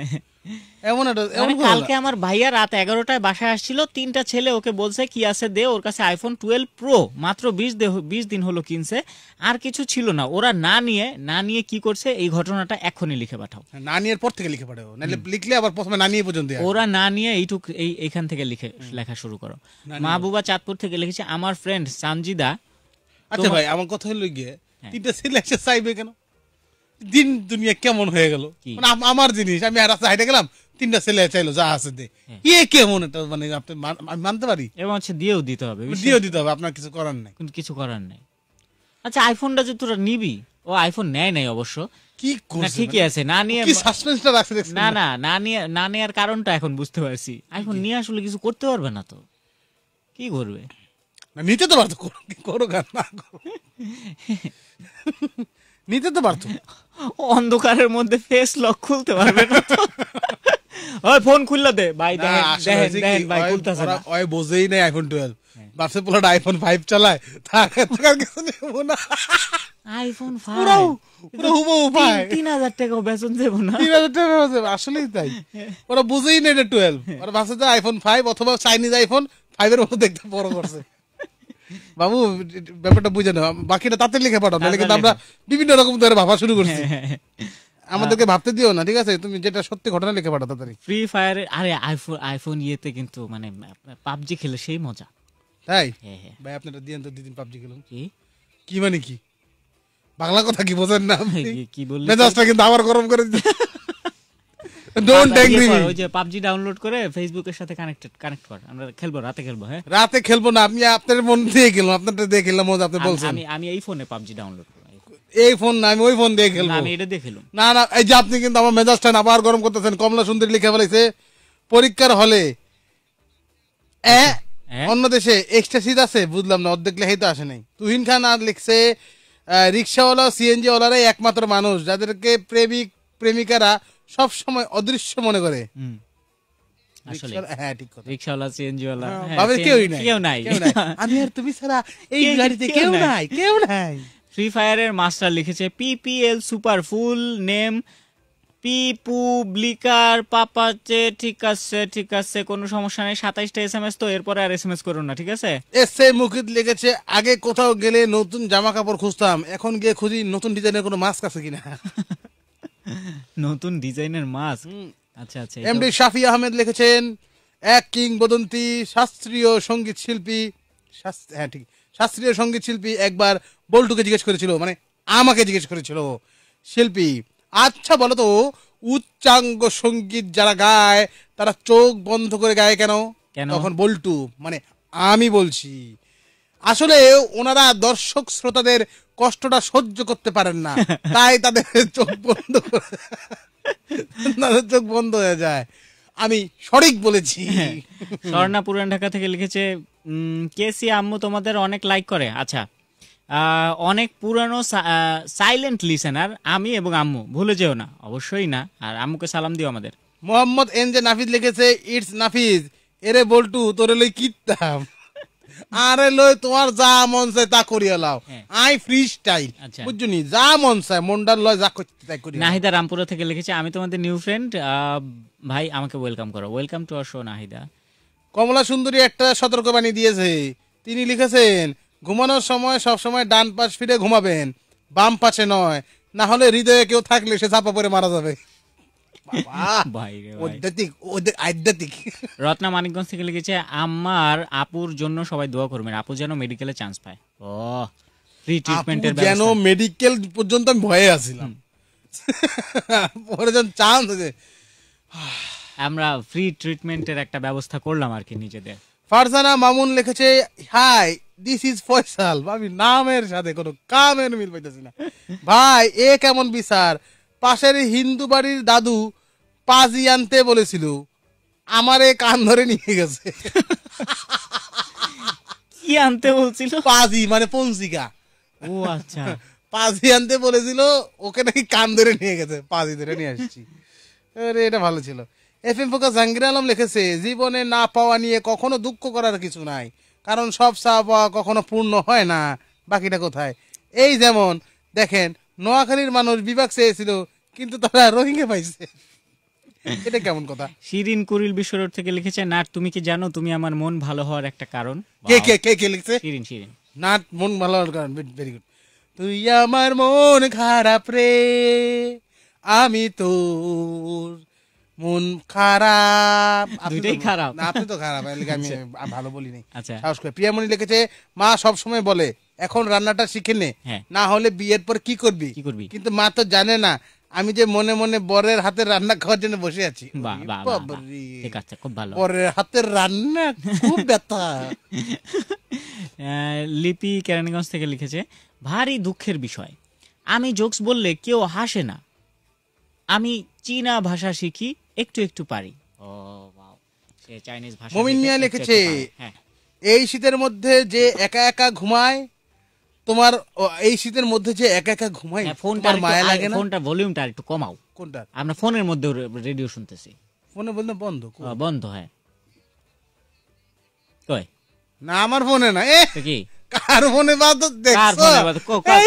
এমন একটা মানে কালকে আমার ভাইয়া রাত এগারোটায় বাসায় আসছিল তিনটা ছেলে ওকে বলছে কি আছে দে ওর কাছে আইফোন টুয়েলভ প্রো মাত্র বিশ বিশ দিন হলো কিনছে আর কিছু ছিল না ওরা না নিয়ে না নিয়ে কি করছে এই ঘটনাটা এখনই লিখে পাঠাও না নিয়ে পর থেকে লিখে পাঠাও নাহলে লিখলে আবার প্রথমে না নিয়ে পর্যন্ত ওরা না নিয়ে এইটুক এই এখান থেকে লিখে লেখা শুরু করো মাহবুবা চাঁদপুর থেকে লিখেছে আমার ফ্রেন্ড সানজিদা আচ্ছা ভাই আমার কথা হলো গিয়ে হ্যাঁ। তিনটা ছেলে এসে চাইবে কেন দিন দুনিয়া কেমন হয়ে গেল মানে আমার জিনিস আমি রাস্তা হাইটে গেলাম তিনটা ছেলে চাইলো যা আছে দে ইয়ে কেমন এটা মানে আপনি আমি মানতে পারি এবং হচ্ছে দিয়েও দিতে হবে দিয়েও দিতে হবে আপনার কিছু করার নাই কিছু করার নাই আচ্ছা আইফোনটা যদি তোরা নিবি ও আইফোন নেয় নাই অবশ্য কি ঠিকই মানে? আছে না নিয়ে সাসপেন্সটা রাখছে না না না নিয়ে না নেওয়ার কারণটা এখন বুঝতে পারছি আইফোন নিয়ে আসলে কিছু করতে পারবে না তো কি করবে নিতে তো পারতো করো গান না নিতে তো পারতো অন্ধকারের মধ্যে ফেস লক খুলতে পারবে না ওই ফোন খুললা দে ভাই দেখেন দেখেন ভাই খুলতাছে না ওই বোঝেই নাই আইফোন 12 ভাবছে পোলাটা আইফোন 5 চালায় তার তার নেব না আইফোন 5 পুরো ভাই 3000 টাকা দেব না 3000 টাকা আসলেই তাই ওরা বুঝেই না এটা 12 ওরা বাসে তো আইফোন 5 অথবা চাইনিজ আইফোন 5 এর মতো দেখতে বড় করছে বাবু ব্যাপারটা বুঝে না বাকিটা তাতে লিখে পাঠাও নাহলে কিন্তু আমরা বিভিন্ন রকম ধরে ভাবা শুরু করছি হ্যাঁ, হ্যাঁ, হ্যাঁ। আমাদেরকে ভাবতে দিও না ঠিক আছে তুমি যেটা সত্যি ঘটনা লিখে পাঠাও তাড়াতাড়ি ফ্রি ফায়ার আরে আইফোন আইফোন ইয়েতে কিন্তু মানে পাবজি খেলে সেই মজা তাই ভাই আপনারা দিন তো দুদিন পাবজি খেলুন কি কি মানে কি বাংলা কথা কি বোঝেন না কি বললেন মেজাজটা কিন্তু আবার গরম করে দিচ্ছে ডোন্ট মি ইয়ে ওই যে পাবজি ডাউনলোড করে ফেসবুকের সাথে কানেক্টেড কানেক্ট কর আমরা খেলবো রাতে খেলবো হ্যাঁ রাতে খেলবো না আমি আপনার মন দিয়ে খেললাম আপনারটা দিয়ে খেললাম আপনি বলছেন আমি আমি এই ফোনে পাবজি ডাউনলোড এই ফোন না আমি ওই ফোন দিয়ে আমি এটা দিয়ে না না এই যে আপনি কিন্তু আমার মেজাজটা গরম করতেছেন কমলা লিখে ফেলাইছে পরীক্ষার হলে এ আচ্ছা, অন্য দেশে এক্সট্রা সিট আছে বুঝলাম না অর্ধেক লেখাই তো আসে নাই তুহিন খান আর লিখছে রিক্সাওয়ালা সিএনজি ওলারাই একমাত্র মানুষ যাদেরকে প্রেমিক প্রেমিকারা সব সময় অদৃশ্য মনে করে হ্যাঁ, হ্যাঁ, হ্যাঁ, কেউ ফ্রি ফায়ারের মাস্টার লিখেছে পিপিএল সুপার ফুল নেম পিপুব্লিকার পাপাচে ঠিক আছে ঠিক আছে কোনো সমস্যা নেই সাতাইশটা এস এম এস তো এরপরে আর এস এম এস করুন না ঠিক আছে এস এ মুখিত লিখেছে আগে কোথাও গেলে নতুন জামা কাপড় খুঁজতাম এখন গিয়ে খুঁজি নতুন ডিজাইনের কোনো মাস্ক আছে কিনা নতুন ডিজাইনের মাস্ক আচ্ছা আচ্ছা এমডি শাফি আহমেদ লিখেছেন এক কিংবদন্তি শাস্ত্রীয় সঙ্গীত শিল্পী হ্যাঁ ঠিক শাস্ত্রীয় সঙ্গীত শিল্পী একবার বল্টুকে জিজ্ঞেস করেছিল মানে আমাকে জিজ্ঞেস করেছিল শিল্পী আচ্ছা বলো তো উচ্চাঙ্গ সঙ্গীত যারা গায় তারা চোখ বন্ধ করে গায় কেন তখন বল্টু মানে আমি বলছি আসলে ওনারা দর্শক শ্রোতাদের কষ্টটা সহ্য করতে পারেন না তাই তাদের চোখ বন্ধ তাদের চোখ বন্ধ হয়ে যায় আমি সঠিক বলেছি হ্যাঁ। স্বর্ণা পুরান ঢাকা থেকে লিখেছে কেসি আম্মু তোমাদের অনেক লাইক করে আচ্ছা অনেক পুরানো সাইলেন্ট লিসেনার আমি এবং আম্মু ভুলে যেও না অবশ্যই না আর আম্মুকে সালাম দিও আমাদের মোহাম্মদ এন জে নাফিজ লিখেছে ইটস নাফিজ এরে বল্টু তোরে লই কিতাম আরে লই তোমার যা মন চাই তা করিয়া লাও হ্যাঁ। আই ফ্রি আচ্ছা। স্টাইল বুঝছুনি যা মন চাই মন্ডার লয় যা করতে তাই করি নাহিদা রামপুরা থেকে লিখেছে আমি তোমাদের নিউ ফ্রেন্ড ভাই আমাকে ওয়েলকাম করো welcome to our show Nahida কমলা সুন্দরী একটা সতর্কবাণী দিয়েছে তিনি লিখেছেন ঘুমানোর সময় সবসময় ডান পাশ ফিরে ঘুমাবেন বাম পাশে নয় না হলে হৃদয়ে কেউ থাকলে সে চাপা পড়ে মারা যাবে রত্না মানিকগঞ্জ থেকে লিখেছে আমার আপুর জন্য সবাই দোয়া করবেন আপু যেন মেডিকেলে চান্স পায় ও ফ্রি ট্রিটমেন্টের যেন মেডিকেল পর্যন্ত আমি ভয়ে আছিলাম পরে চান্স আছে আমরা ফ্রি ট্রিটমেন্টের একটা ব্যবস্থা করলাম আর কি নিজেদের ফারজানা মামুন লিখেছে হাই দিস ইজ ফয়সাল আমি নামের সাথে কোনো কামের মিল পাইতেছি না ভাই এ কেমন বিচার পাশের হিন্দু বাড়ির দাদু পাজি আনতে বলেছিল আমারে কান ধরে নিয়ে গেছে কি আনতে বলছিল পাজি মানে পঞ্জিকা ও আচ্ছা পাজি আনতে বলেছিল ওকে নাকি কান ধরে নিয়ে গেছে পাজি ধরে নিয়ে আসছি আরে এটা ভালো ছিল F M focus Jahangir Alam লিখেছে জীবনে না পাওয়া নিয়ে কখনো দুঃখ করার কিছু নাই কারণ সব চাওয়া পাওয়া কখনো পূর্ণ হয় না বাকিটা কোথায় এই যেমন দেখেন নোয়াখালীর মানুষ বিভাগ চেয়েছিল কিন্তু তারা রোহিঙ্গা পাইছে এটা কেমন কথা শিরিন কুরিল বিশ্বরোড থেকে লিখেছে নাট তুমি কি জানো তুমি আমার মন ভালো হওয়ার একটা কারণ কে কে কে কে লিখছে শিরিন শিরিন নাট মন ভালো হওয়ার কারণ ভেরি গুড তুই আমার মন খারাপ রে আমি তোর মন খারাপ দুইটাই খারাপ আপনি তো খারাপ আমি আচ্ছা। ভালো বলি নাই আচ্ছা। সাহস করে প্রিয়ামণি লিখেছে মা সব সময় বলে এখন রান্নাটা শিখে নে হ্যাঁ। না হলে বিয়ের পর কি করবি কিন্তু মা তো জানে না আমি যে মনে মনে বরের হাতের রান্না খাওয়ার জন্য বসে আছি বরের হাতের রান্না খুব ব্যথা লিপি কেরানীগঞ্জ থেকে লিখেছে ভারী দুঃখের বিষয় আমি জোকস বললে কেউ হাসে না আমি চীনা ভাষা শিখি একটু একটু পারি চাইনিজ মমিন মিয়া লিখেছে হ্যাঁ। এই শীতের মধ্যে যে একা একা ঘুমায় তোমার এই শীতের মধ্যে যে একা একা ঘুমাই হ্যাঁ, ফোনটা মায়া লাগে না ফোনটা ভলিউমটা একটু কমাও কোনটা আমরা ফোনের মধ্যে রেডিও শুনতেছি ফোনে বলতে বন্ধ বন্ধ হ্যাঁ কই না আমার ফোনে না এ কি কার ফোনে বাদ কার ফোনে বাদ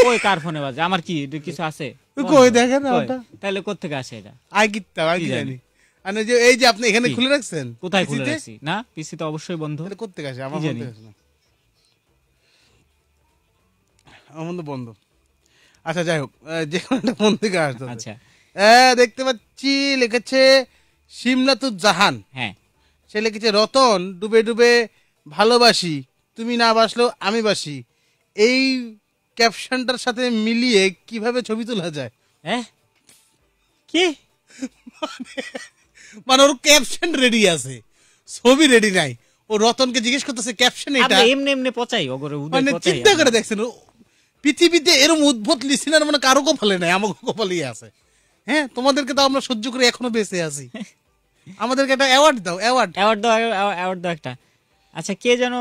কই কার ফোনে বাদ আমার কি কিছু আছে কই দেখে না ওটা তাহলে কোথা থেকে আসে এটা আই গিত্তা আই জানি মানে যে এই যে আপনি এখানে খুলে রাখছেন কোথায় খুলে রাখছি না পিসি তো অবশ্যই বন্ধ তাহলে কোথা থেকে আসে আমার ফোন থেকে আসে না বন্ধ আচ্ছা যাই হোক যে কোনটা ফোন থেকে আসতো আচ্ছা দেখতে পাচ্ছি লিখেছে সিমলাতুর জাহান হ্যাঁ সে লিখেছে রতন ডুবে ডুবে ভালোবাসি তুমি না বাসলেও আমি বাসি এই ক্যাপশনটার সাথে মিলিয়ে কিভাবে ছবি তোলা যায় হ্যাঁ কি মানে, মানে ওর ক্যাপশন রেডি আছে ছবি রেডি নাই ও রতনকে জিজ্ঞেস করতেছে ক্যাপশন এটা এমনি এমনি পচাই ওগরে উদয় মানে পচাই চিন্তা করে দেখছেন পৃথিবীতে এরম উদ্ভুত লিসিনার মানে কারো কপালে নাই আমার কপালেই আছে হ্যাঁ তোমাদেরকে তো আমরা সহ্য করে এখনো বেঁচে আছি আমাদেরকে একটা অ্যাওয়ার্ড দাও অ্যাওয়ার্ড অ্যাওয়ার্ড দাও অ্যাওয়ার্ড দাও একটা আচ্ছা কে যেন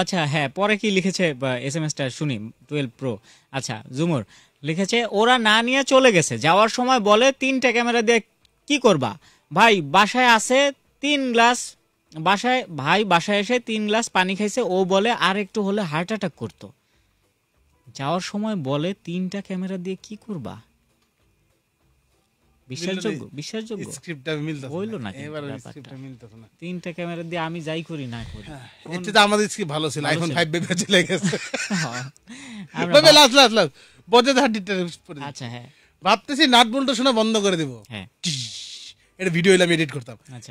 আচ্ছা হ্যাঁ পরে কি লিখেছে এস এম এসটা শুনি টুয়েলভ প্রো আচ্ছা জুমুর লিখেছে ওরা না নিয়ে চলে গেছে যাওয়ার সময় বলে তিনটা ক্যামেরা দিয়ে কি করবা ভাই বাসায় আছে তিন গ্লাস বাসায় ভাই বাসায় এসে তিন গ্লাস পানি খাইছে ও বলে আর একটু হলে হার্ট অ্যাটাক করতো যাওয়ার সময় বলে তিনটা ক্যামেরা দিয়ে কি করবা বিশ্বাসযোগ্য বিশ্বাসযোগ্য স্ক্রিপ্টটা হইলো না স্ক্রিপ্টটা না তিনটা ক্যামেরা দিয়ে আমি যাই করি না করি হ্যাঁ, এটা তো আমাদের স্ক্রিপ্ট ভালো ছিল আইফোন 5 বেবে চলে গেছে বেবে বজে পড়ে আচ্ছা হ্যাঁ ভাবতেছি নাট শোনা বন্ধ করে দেব হ্যাঁ এটা ভিডিও এলাম এডিট করতাম আচ্ছা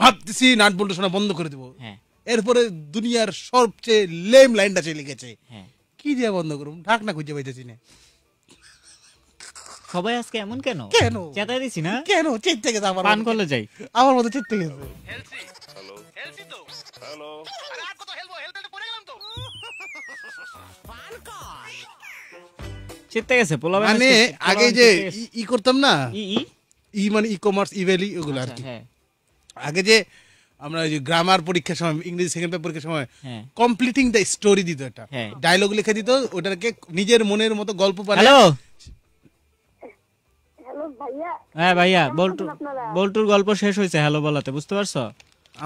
ভাবতেছি নাট বল্টু শোনা বন্ধ করে দেব হ্যাঁ এরপরে দুনিয়ার সবচেয়ে লেম লাইনটা চলে গেছে কি দিয়ে বন্ধ করুন ঢাকনা খুঁজে পাইতেছি না সবাই আজকে এমন কেন কেন চেতাই দিছি না কেন চেত থেকে আমার পান করলে যাই আমার মতো চেত থেকে গেছে হ্যালো হেলসি তো হ্যালো আরে আর কত হেলবো হেলতে তো পড়ে গেলাম তো পান কর গেছে পোলা মানে আগে যে ই করতাম না ই ই মানে ই কমার্স ইভেলি ওগুলো আর আচ্ছা, কি হ্যাঁ। আগে যে আমরা ওই যে গ্রামার পরীক্ষার সময় ইংরেজি সেকেন্ড পেপার পরীক্ষার সময় কমপ্লিটিং দ্য স্টোরি দিত এটা ডায়লগ হ্যাঁ। লিখে দিত ওটাকে নিজের মনের মতো গল্প পারে হ্যালো হ্যাঁ ভাইয়া বল্টু বল্টুর গল্প শেষ হয়েছে হ্যালো বলাতে বুঝতে পারছো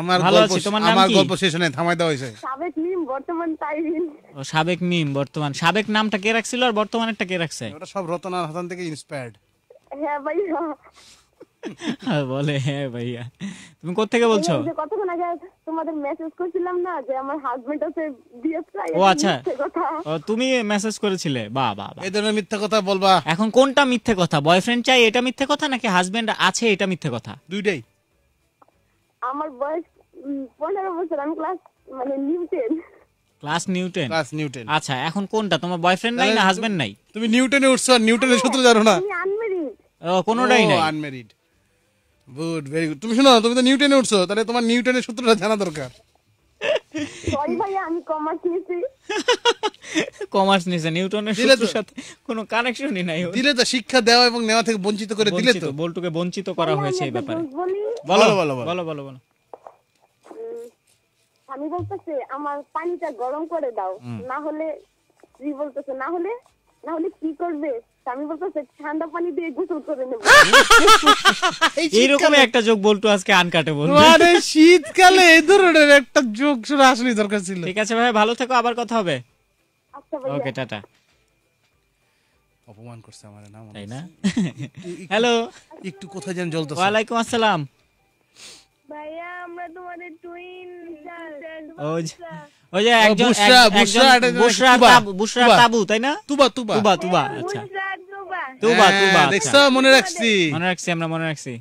আমার গল্প আমার গল্প শেষ হয়নি থামাই দেওয়া হয়েছে সাবেক মিম বর্তমান তাইরিন ও সাবেক মিম বর্তমান সাবেক নামটা কে রাখছিল আর বর্তমানেরটা কে রাখছে ওটা সব রতন হাসান থেকে ইন্সপায়ার্ড হ্যাঁ ভাইয়া হ্যাঁ, বলে হ্যাঁ ভাইয়া তুমি কোথা থেকে বলছো কতক্ষণ আগে তোমাদের মেসেজ করেছিলাম না যে আমার হাজবেন্ড আছে বিএসআই ও আচ্ছা তুমি মেসেজ করেছিলে এই ধরনের মিথ্যা কথা বলবা এখন কোনটা কথা বয়ফ্রেন্ড চাই এটা কথা নাকি হাজবেন্ড আছে এটা কথা দুইটাই আমার বয়স 15 বছর আমি ক্লাস মানে নিউটেন ক্লাস ক্লাস আচ্ছা এখন কোনটা তোমার বয়ফ্রেন্ড নাই না হাজবেন্ড নাই তুমি নিউটনে উঠছো নিউটনের সূত্র জানো না আমি আনমেরিড কোনোটাই নাই আনমেরিড গুড ভেরি গুড তুমি শোনো তুমি তো নিউটনে উঠছো তাহলে তোমার নিউটনের সূত্রটা জানা দরকার সরি ভাই আমি কমার্স নিয়েছি কমার্স নিয়েছে নিউটনের সূত্রের সাথে কোনো কানেকশনই নাই দিলে তো শিক্ষা দেওয়া এবং নেওয়া থেকে বঞ্চিত করে দিলে তো বলটুকে বঞ্চিত করা হয়েছে এই ব্যাপারে বলো বলো বলো বলো বলো বলো আমি বলতেছি আমার পানিটা গরম করে দাও না হলে স্ত্রী বলতেছে না হলে না হলে কি করবে এইরকম একটা জোক বলতো আজকে আনকাটে বলতো আরে শীতকালে এই ধরনের একটা জোক আসলে দরকার ছিল ঠিক আছে ভাই ভালো থেকো আবার কথা হবে আচ্ছা ওকে টাটা অপমান করছে আমার নাম তাই না হ্যালো একটু কোথায় আসসালাম ভাইয়া আমরা তোমাদের টুইন ওই যে একজন বুশরা বুশরা তাবু তাই না তুবা তুবা তুবা তুবা আচ্ছা তুবা তুবা হ্যাঁ, দেখছো আচ্ছা। মনে রাখছি মনে রাখছি আমরা মনে রাখছি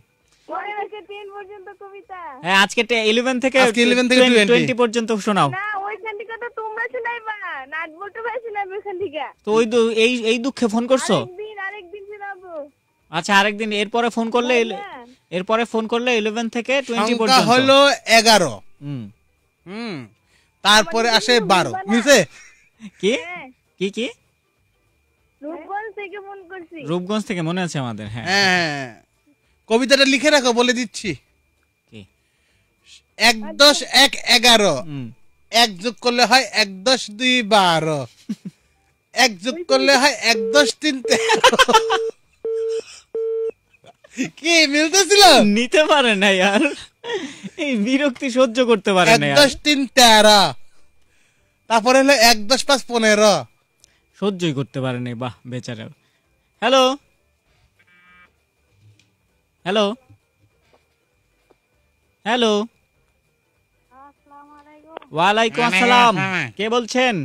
হ্যাঁ আজকে 11 থেকে আজকে থেকে 20 পর্যন্ত শোনাও তো ওই এই এই দুঃখে ফোন করছো আরেকদিন আরেকদিন শোনাবো আচ্ছা আরেকদিন এরপরে ফোন করলে এরপরে ফোন করলে ইলেভেন থেকে টোয়েন্টি পর্যন্ত হলো এগারো হুম হুম তারপরে আসে 12 বুঝছে মানে হ্যাঁ। কি কি কি রূপগঞ্জ থেকে মনে আছে আমাদের হ্যাঁ হ্যাঁ, হ্যাঁ, হ্যাঁ। কবিতাটা লিখে রাখো বলে দিচ্ছি এক দশ এক এগারো এক যোগ করলে হয় এক দশ দুই বারো এক যোগ করলে হয় এক দশ তিন কি মিলতেছিল নিতে পারে না আর এই বিরক্তি সহ্য করতে পারে না এক দশ তিন তেরো তারপরে হলো এক দশ পাঁচ পনেরো সহ্যই করতে পারেনি বাহ বেচারা হ্যালো হ্যালো হ্যালো ওয়ালাইকুম হ্যাঁ, আসসালাম হ্যাঁ, হ্যাঁ, কে বলছেন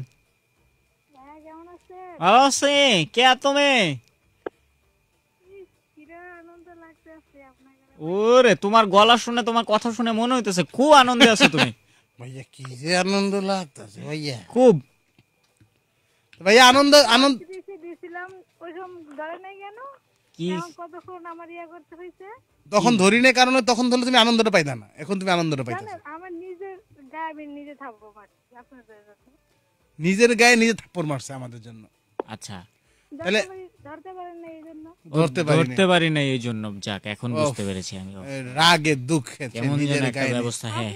ভালো আছি কে তুমি ওরে তোমার গলা শুনে তোমার কথা শুনে মনে হইতেছে খুব আনন্দে আছো তুমি ভাইয়া কি যে আনন্দ লাগতেছে ভাইয়া খুব আনন্দ আনন্দ দিছিলাম ধরে নাই কেন কি কতক্ষণ আমার ইয়া করতে তখন ধরি নাই কারণে তখন ধরলে তুমি আনন্দটা পাইতা না এখন তুমি আনন্দটা পাইতা আমার নিজের গায়ে আমি নিজে মারছি নিজের গায়ে নিজে থাপ্পড় মারছে আমাদের জন্য আচ্ছা তাহলে এই জন্য যাক এখন পেরেছি আমি রাগে দুঃখে কেমন যেন একটা ব্যবস্থা হ্যাঁ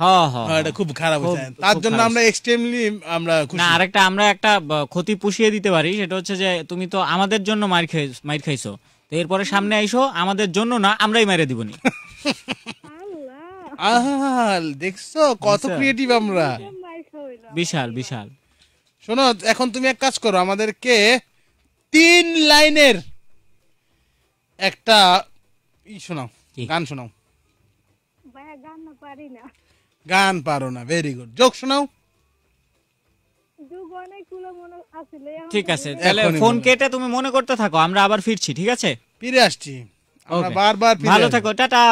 হ্যাঁ, ক্ষতি পুষিয়ে দিতে পারি সেটা হচ্ছে যে তুমি তো আমাদের জন্য মার খাইছো তো এরপরে সামনে আইসো আমাদের জন্য না আমরাই মেরে দিবনি দেখছো কত ক্রিয়েটিভ আচ্ছা। আমরা বিশাল বিশাল শোনো এখন তুমি এক কাজ করো আমাদেরকে তিন লাইনের একটা ই শোনাও গান শোনাও গান পারো না ভেরি গুড জোক শোনাও ঠিক আছে তাহলে ফোন কেটে তুমি মনে করতে থাকো আমরা আবার ফিরছি ঠিক আছে ফিরে আসছি বারবার ভালো থাকো টাটা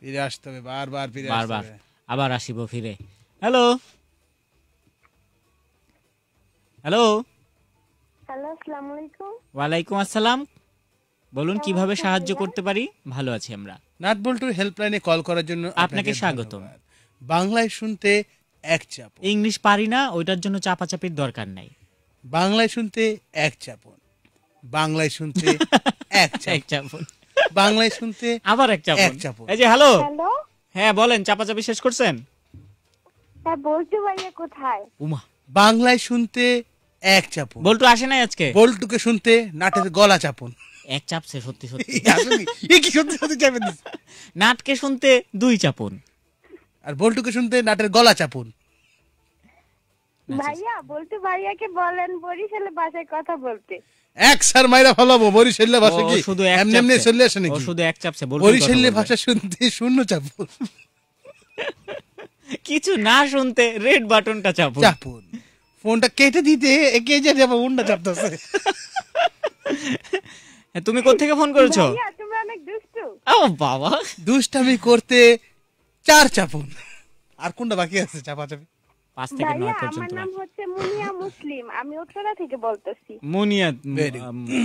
ফিরে আসতে হবে বারবার ফিরে বারবার আবার আসিব ফিরে হ্যালো হ্যালো হ্যালো আসসালামু আলাইকুম ওয়ালাইকুম আসসালাম বলুন কিভাবে সাহায্য করতে পারি ভালো আছি আমরা নাট বল্টু হেল্পলাইনে কল করার জন্য আপনাকে স্বাগত বাংলায় শুনতে এক চাপ ইংলিশ পারি না ওইটার জন্য চাপাচাপির দরকার নাই বাংলায় শুনতে এক চাপন বাংলায় শুনতে এক চাপন বাংলায় শুনতে আবার এক চাপন এক চাপন এই যে হ্যালো হ্যাঁ বলেন চাপাচাপি শেষ করছেন হ্যাঁ বলতে ভাইয়া কোথায় উমা বাংলায় শুনতে এক চাপন বল্টু আসে নাই আজকে বল্টুকে শুনতে নাটের গলা চাপন এক চাপছে সত্যি সত্যি হ্যাঁ, নাটকে শুনতে দুই চাপুন আর বল্টুকে শুনতে নাটের গলা চাপুন আচ্ছা। ভাইয়া বলতে ভাইয়াকে বলেন বরিশালে কথা বলতে এক স্যার মাইরা ফলাবো বরিশালে ভাষা কি শুধু এমনি এমনি চলে আসে নাকি শুধু এক চাপছে বরিশালে ভাষা শুনতে শূন্য চাপুন কিছু না শুনতে রেড বাটনটা চাপুন চাপুন ফোনটা কেটে দিতে একে যে যাবো উন্ডা চাপতেছে হ্যাঁ, তুমি থেকে ফোন করেছো ও বাবা দুষ্টামি করতে চার চাপুন আর কোনটা বাকি আছে চাপা চাপি পাঁচ থেকে নয় পর্যন্ত আমার নাম হচ্ছে মুনিয়া মুসলিম আমি উত্তরা থেকে বলতেছি মুনিয়া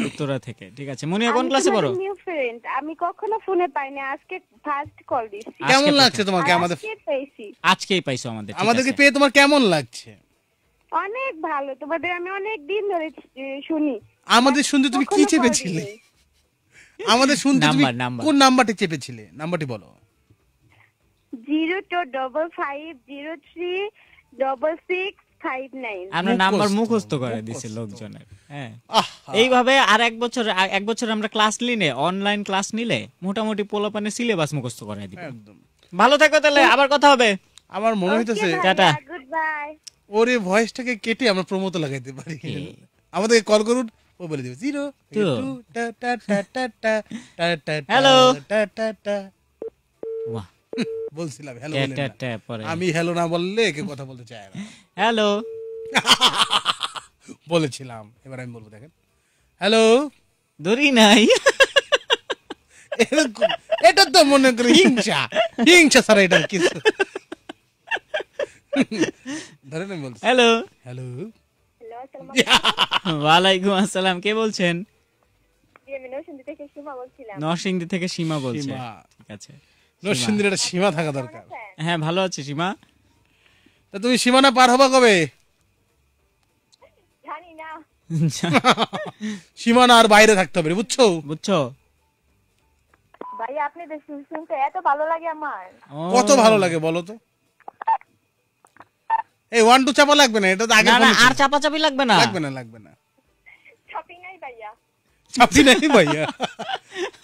উত্তরা থেকে ঠিক আছে মুনিয়া কোন ক্লাসে পড়ো নিউ ফ্রেন্ড আমি কখনো ফোনে পাইনি আজকে ফার্স্ট কল দিছি কেমন লাগছে তোমাকে আমাদের পেয়েছি আজকেই পাইছো আমাদের আমাদেরকে পেয়ে তোমার কেমন লাগছে অনেক ভালো তোমাদের আমি অনেক দিন ধরে শুনি আমাদের শুনতে তুমি কি চেপেছিলে আমাদের শুনতে তুমি কোন নাম্বারটি চেপেছিলে নাম্বারটি বলো zero two double five zero three double six হ্যাঁ। এক আমরা ক্লাস নিলে অনলাইন ক্লাস নিলে মোটামুটি পোলাপানে সিলেবাস একদম ভালো থাকো তাহলে আবার কথা হবে আমার মনে হইতেছে ওরে ভয়েসটাকে কেটে আমরা আমাদেরকে কল করুন ও বলে দেবে জিরো টু টা টা টা টা টা টা হ্যালো টা টা টা বাহ বলছিলাম হ্যালো বলে আমি হ্যালো না বললে কে কথা বলতে চায় না হ্যালো বলেছিলাম এবার আমি বলবো দেখেন হ্যালো ধরি নাই এটা তো মনে করি হিংসা হিংসা ছাড়া এটা কিছু ধরেন আমি বলছি হ্যালো হ্যালো ওয়ালাইকুম আসসালাম কে বলছেন নরসিংদী থেকে সীমা বলছে ঠিক আছে নরসিংদীর একটা সীমা থাকা দরকার হ্যাঁ, হ্যাঁ ভালো আছে সীমা তা তুমি সীমানা পার হবা কবে সীমানা আর বাইরে থাকতে হবে বুঝছো বুঝছো ভাই আপনি এত ভালো লাগে আমার কত ভালো লাগে বলো তো এই ওয়ান টু চাপা লাগবে না এটা তো আগে না আর চাপা চাপি লাগবে না লাগবে না লাগবে না চাপি নাই ভাইয়া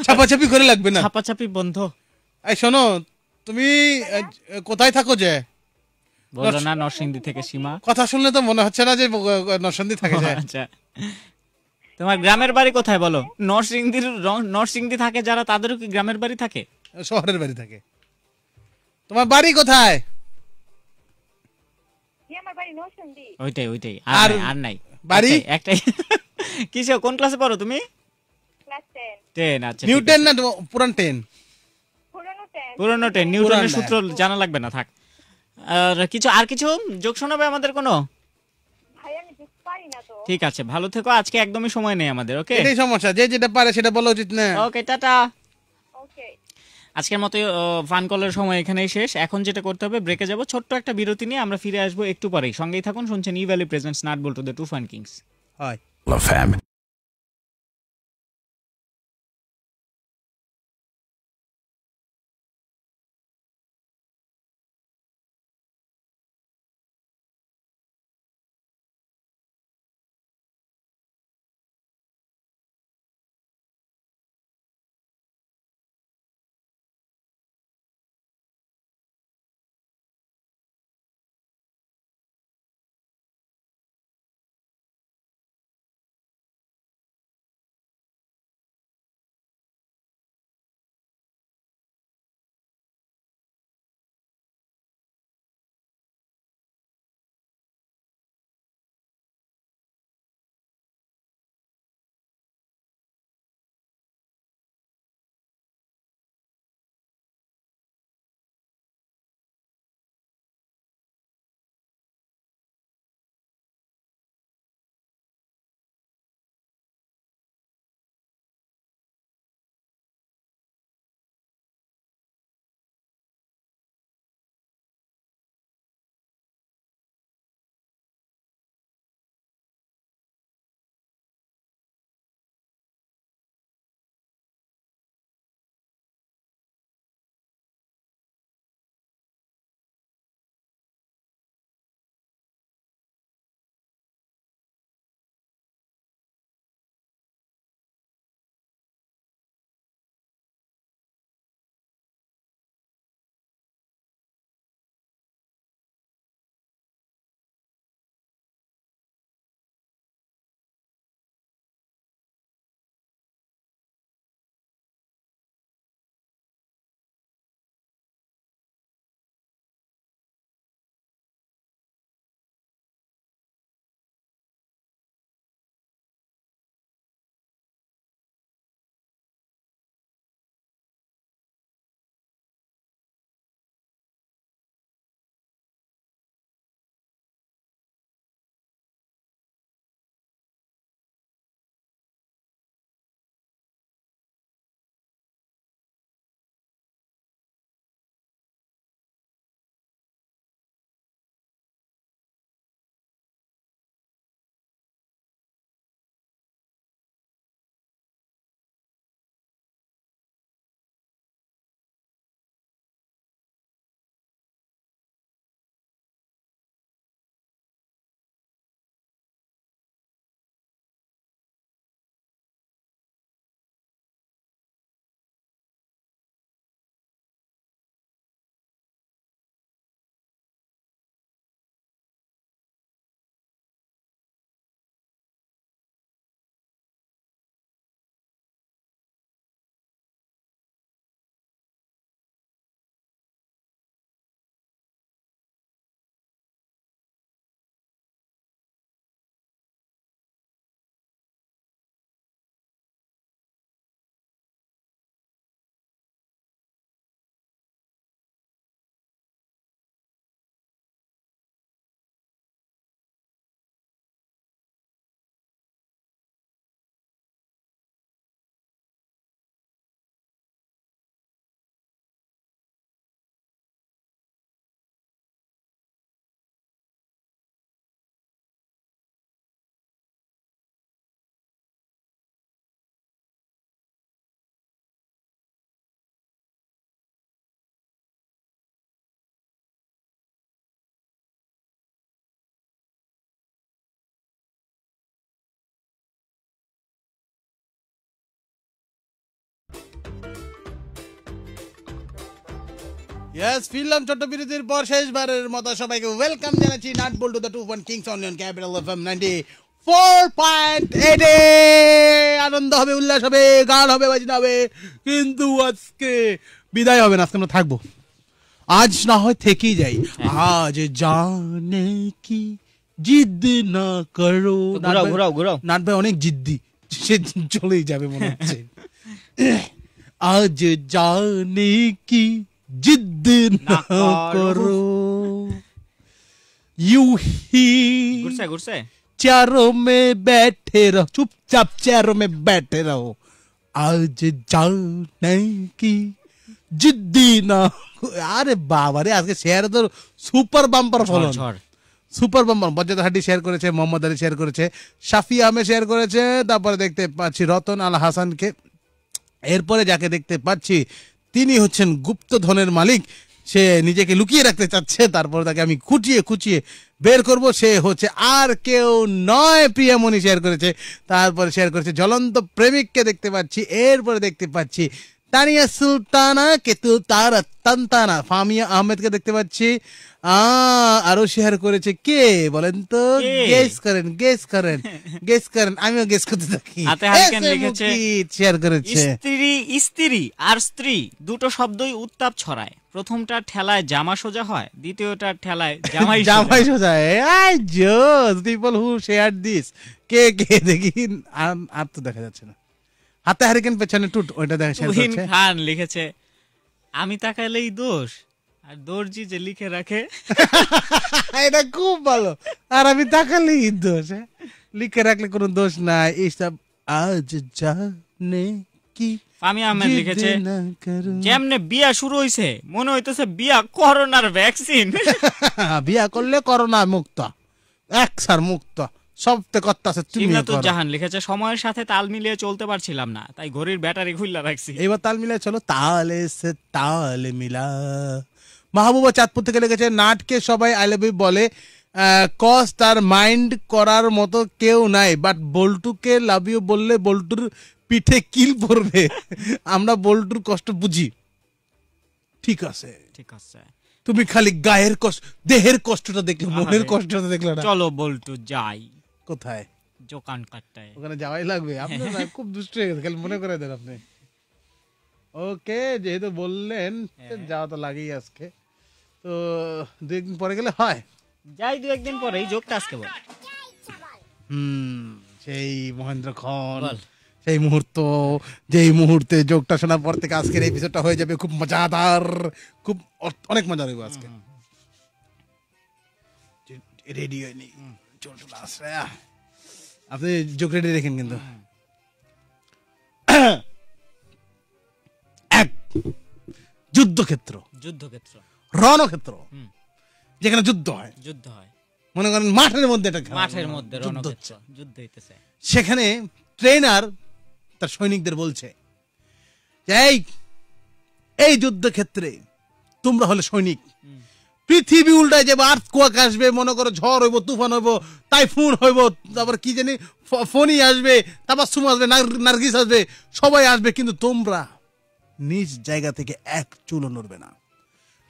চাপা চাপি করে লাগবে না চাপা চাপি বন্ধ এই শোনো তুমি কোথায় থাকো যে বলো না নরসিংদী থেকে সীমা কথা শুনলে তো মনে হচ্ছে না যে নরসিংদী থাকে যায় আচ্ছা তোমার গ্রামের বাড়ি কোথায় বলো নরসিংদীর নরসিংদী থাকে যারা তাদেরও কি গ্রামের বাড়ি থাকে শহরের বাড়ি থাকে তোমার বাড়ি কোথায় ওইটাই ওইটাই আর আর নাই বাড়ি একটাই কিসে কোন ক্লাসে পড়ো তুমি টেন আচ্ছা, না পুরান টেন পুরানো টেন নিউটনের সূত্র জানা লাগবে না থাক আর কিছু আর কিছু যোগ শোনাবে আমাদের কোনো ঠিক আছে ভালো থেকো আজকে একদমই সময় নেই আমাদের ওকে এটাই সমস্যা যে যেটা পারে সেটা বলা উচিত না ওকে টাটা আজকের মতো ফান কলের সময় এখানেই শেষ এখন যেটা করতে হবে ব্রেকে যাব ছোট্ট একটা বিরতি নিয়ে আমরা ফিরে আসবো একটু পরেই সঙ্গেই থাকুন শুনছেন ই ভ্যালি প্রেজেন্ট নাট বল্টু দ্য টু ফান কিংস হয় ফিরলাম ছোট্ট বিরতির পর শেষবারের মতো সবাইকে ওয়েলকাম জানাচ্ছি নাট বল টু দ্য টু ওয়ান কিংস অনিয়ন capital F M ninety four point এইটে আনন্দ হবে উল্লাস হবে গান হবে বাজনা হবে কিন্তু আজকে বিদায় হবে না আজকে আমরা থাকবো আজ না হয় থেকেই যাই আজ জানে কি জিদ না করো ঘুরাও ঘুরাও ঘুরাও নাট ভাই অনেক জিদ্দি সে চলেই যাবে মনে হচ্ছে আজ জানে কি জিদ জিদ্দি না আরে বাবা রে আজকে শেয়ার তো সুপার বাম্পার ফলন সুপার বাম্পার বজ্জাত হাড্ডি শেয়ার করেছে মোহাম্মদ আলী শেয়ার করেছে শাফি আহমেদ শেয়ার করেছে তারপরে দেখতে পাচ্ছি রতন আল হাসানকে এরপরে যাকে দেখতে পাচ্ছি তিনি হচ্ছেন গুপ্তধনের মালিক সে নিজেকে লুকিয়ে রাখতে চাচ্ছে তারপর তাকে আমি খুঁটিয়ে খুঁচিয়ে বের করব সে হচ্ছে আর কেউ নয় প্রিয়ামণি শেয়ার করেছে তারপরে শেয়ার করেছে জ্বলন্ত প্রেমিককে দেখতে পাচ্ছি এরপরে দেখতে পাচ্ছি তানিয়া সুলতানা কেতু তারা তান্তানা ফামিয়া আহমেদকে দেখতে পাচ্ছি আরো শেয়ার করেছে কে বলেন তো গেস করেন গেস করেন গেস করেন আমিও গেস করতে থাকি শেয়ার করেছে স্ত্রী স্ত্রী আর স্ত্রী দুটো শব্দই উত্তাপ ছড়ায় প্রথমটা ঠেলায় জামা সোজা হয় দ্বিতীয়টা ঠেলায় জামাই জামাই সোজা আই জোস পিপল হু শেয়ার দিস কে কে দেখি আর তো দেখা যাচ্ছে না হাতে হারিকেন পেছনে টুট ওইটা দেখা শাহিন খান লিখেছে আমি তাকালেই দোষ আর দর্জি যে লিখে রাখে এটা খুব ভালো আর আমি তাকালেই দোষ হ্যাঁ? লিখে রাখলে কোনো দোষ নাই এইসব আজ জানে কি আমি আহমেদ লিখেছে যেমনে বিয়া শুরু হইছে মনে হইতেছে বিয়া করোনার ভ্যাকসিন বিয়া করলে করোনা মুক্ত এক সার মুক্ত সব তুমি জাহান লিখেছে সময়ের সাথে তাল মিলিয়ে চলতে পারছিলাম না তাই ঘড়ির ব্যাটারি খুললা রাখছি এবার তাল মিলিয়ে চলো তাল মিলা মাহবুবা চাঁদপুর থেকে লিখেছে নাটকে সবাই আই লাভ বলে তার মাইন্ড করার মতো কেউ নাই বাট বল্টুকে লাভ ইউ বললে বল্টুর পিঠে কিল পড়বে আমরা বল্টুর কষ্ট বুঝি ঠিক আছে ঠিক আছে তুমি খালি গায়ের কষ্ট দেহের কষ্টটা দেখলে মনের কষ্টটা দেখলে চলো বল্টু যাই কোথায় জোকান কাটটায় ওখানে যাওয়াই লাগবে আপনি খুব দুষ্ট হয়ে গেছে খালি মনে করে দেন আপনি ওকে যেহেতু বললেন হ্যাঁ, হ্যাঁ। যাওয়া তো লাগেই আজকে তো দু একদিন পরে গেলে হয় যাই দু একদিন পরে এই যোগটা আজকে বল হুম সেই মহেন্দ্র খন সেই মুহূর্ত যেই মুহূর্তে যোগটা শোনার পর থেকে আজকের এপিসোডটা হয়ে যাবে খুব মজাদার খুব অনেক মজা লাগবে আজকে রেডি হয়নি আপনি রেডি দেখেন কিন্তু এক যুদ্ধক্ষেত্র যুদ্ধক্ষেত্র রণক্ষেত্র যেখানে যুদ্ধ হয় যুদ্ধ হয় মনে করেন মাঠের মধ্যে একটা মাঠের মধ্যে যুদ্ধ হইতেছে সেখানে ট্রেনার তার সৈনিকদের বলছে এই এই যুদ্ধক্ষেত্রে তোমরা হলে সৈনিক পৃথিবী উল্টায় যাবে আর্থ কোয়াক আসবে মনে করো ঝড় হইব তুফান হইব টাইফুন হইব তারপর কি জানি ফনি আসবে তারপর সুম আসবে নার্গিস আসবে সবাই আসবে কিন্তু তোমরা নিজ জায়গা থেকে এক চুলো নড়বে না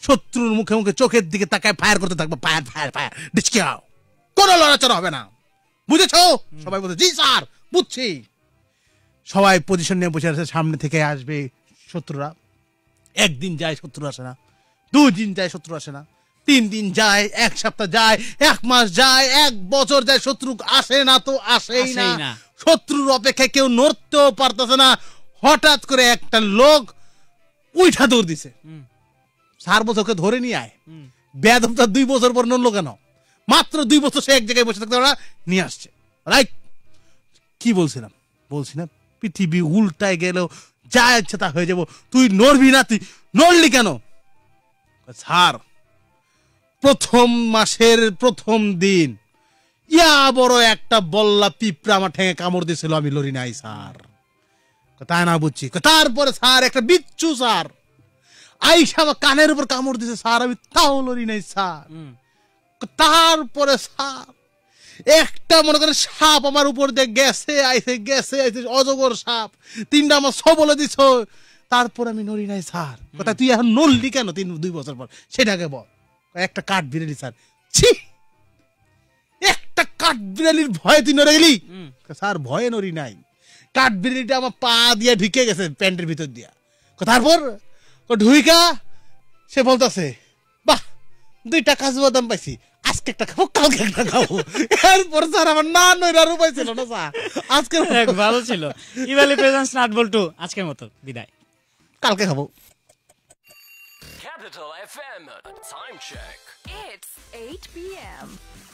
শত্রুর মুখে মুখে চোখের দিকে তাকায় ফায়ার করতে থাকবে ফায়ার ফায়ার ফায়ার ডিচকে আও কোনো লড়াচড়া হবে না বুঝেছ সবাই বলছে জি স্যার বুঝছি সবাই পজিশন নিয়ে বসে আছে সামনে থেকে আসবে শত্রুরা একদিন যায় শত্রু আসে না দুদিন যায় শত্রু আসে না তিন দিন যায় এক সপ্তাহ যায় এক মাস যায় এক বছর যায় শত্রু আসে না তো আসেই না শত্রুর অপেক্ষায় কেউ নড়তেও পারতেছে না হঠাৎ করে একটা লোক উইঠা দৌড় দিছে চার বছরকে ধরে নিয়ে আয় বেদমটা দুই বছর পর নড়লো কেন মাত্র দুই বছর সে এক জায়গায় বসে থাকতে ওরা নিয়ে আসছে রাইট কি বলছিলাম বলছি না পৃথিবী উল্টায় গেল যা ইচ্ছে তা হয়ে যাবো তুই নড়বি না তুই নড়লি কেন স্যার প্রথম মাসের প্রথম দিন ইয়া বড় একটা বল্লা পিঁপড়া আমার ঠেঙে কামড় দিয়েছিল আমি লড়ি নাই স্যার তা না বুঝছি তারপরে স্যার একটা বিচ্ছু স্যার আইসা আমার কানের উপর কামড় দিছে স্যার আমি তাও লড়ি নাই স্যার তারপরে স্যার একটা মনে করেন সাপ আমার উপর দিয়ে গেছে আইসে গেছে আইসে অজগর সাপ তিনটা আমার সবলে দিছ তারপর আমি নড়ি নাই স্যার কোথায় তুই এখন নড়লি কেন তিন দুই বছর পর সেটাকে বল একটা কাঠ বিড়ালি স্যার ছি একটা কাঠ বিড়ালির ভয়ে তুই নড়ে গেলি স্যার ভয়ে নড়ি নাই কাঠ বিড়ালিটা আমার পা দিয়ে ঢুকে গেছে প্যান্টের ভিতর দিয়া তারপর ঢুইকা সে বলতেছে বাহ দুইটা কাজু বাদাম পাইছি আজকে একটা খাবো কালকে একটা খাবো এরপর স্যার আমার না নইরা উপায় ছিল না স্যার আজকে ভালো ছিল ইভালি প্রেজেন্স নাট বল্টু আজকের মতো বিদায় কালকে খাবো Capital FM. Time check. It's 8 p.m.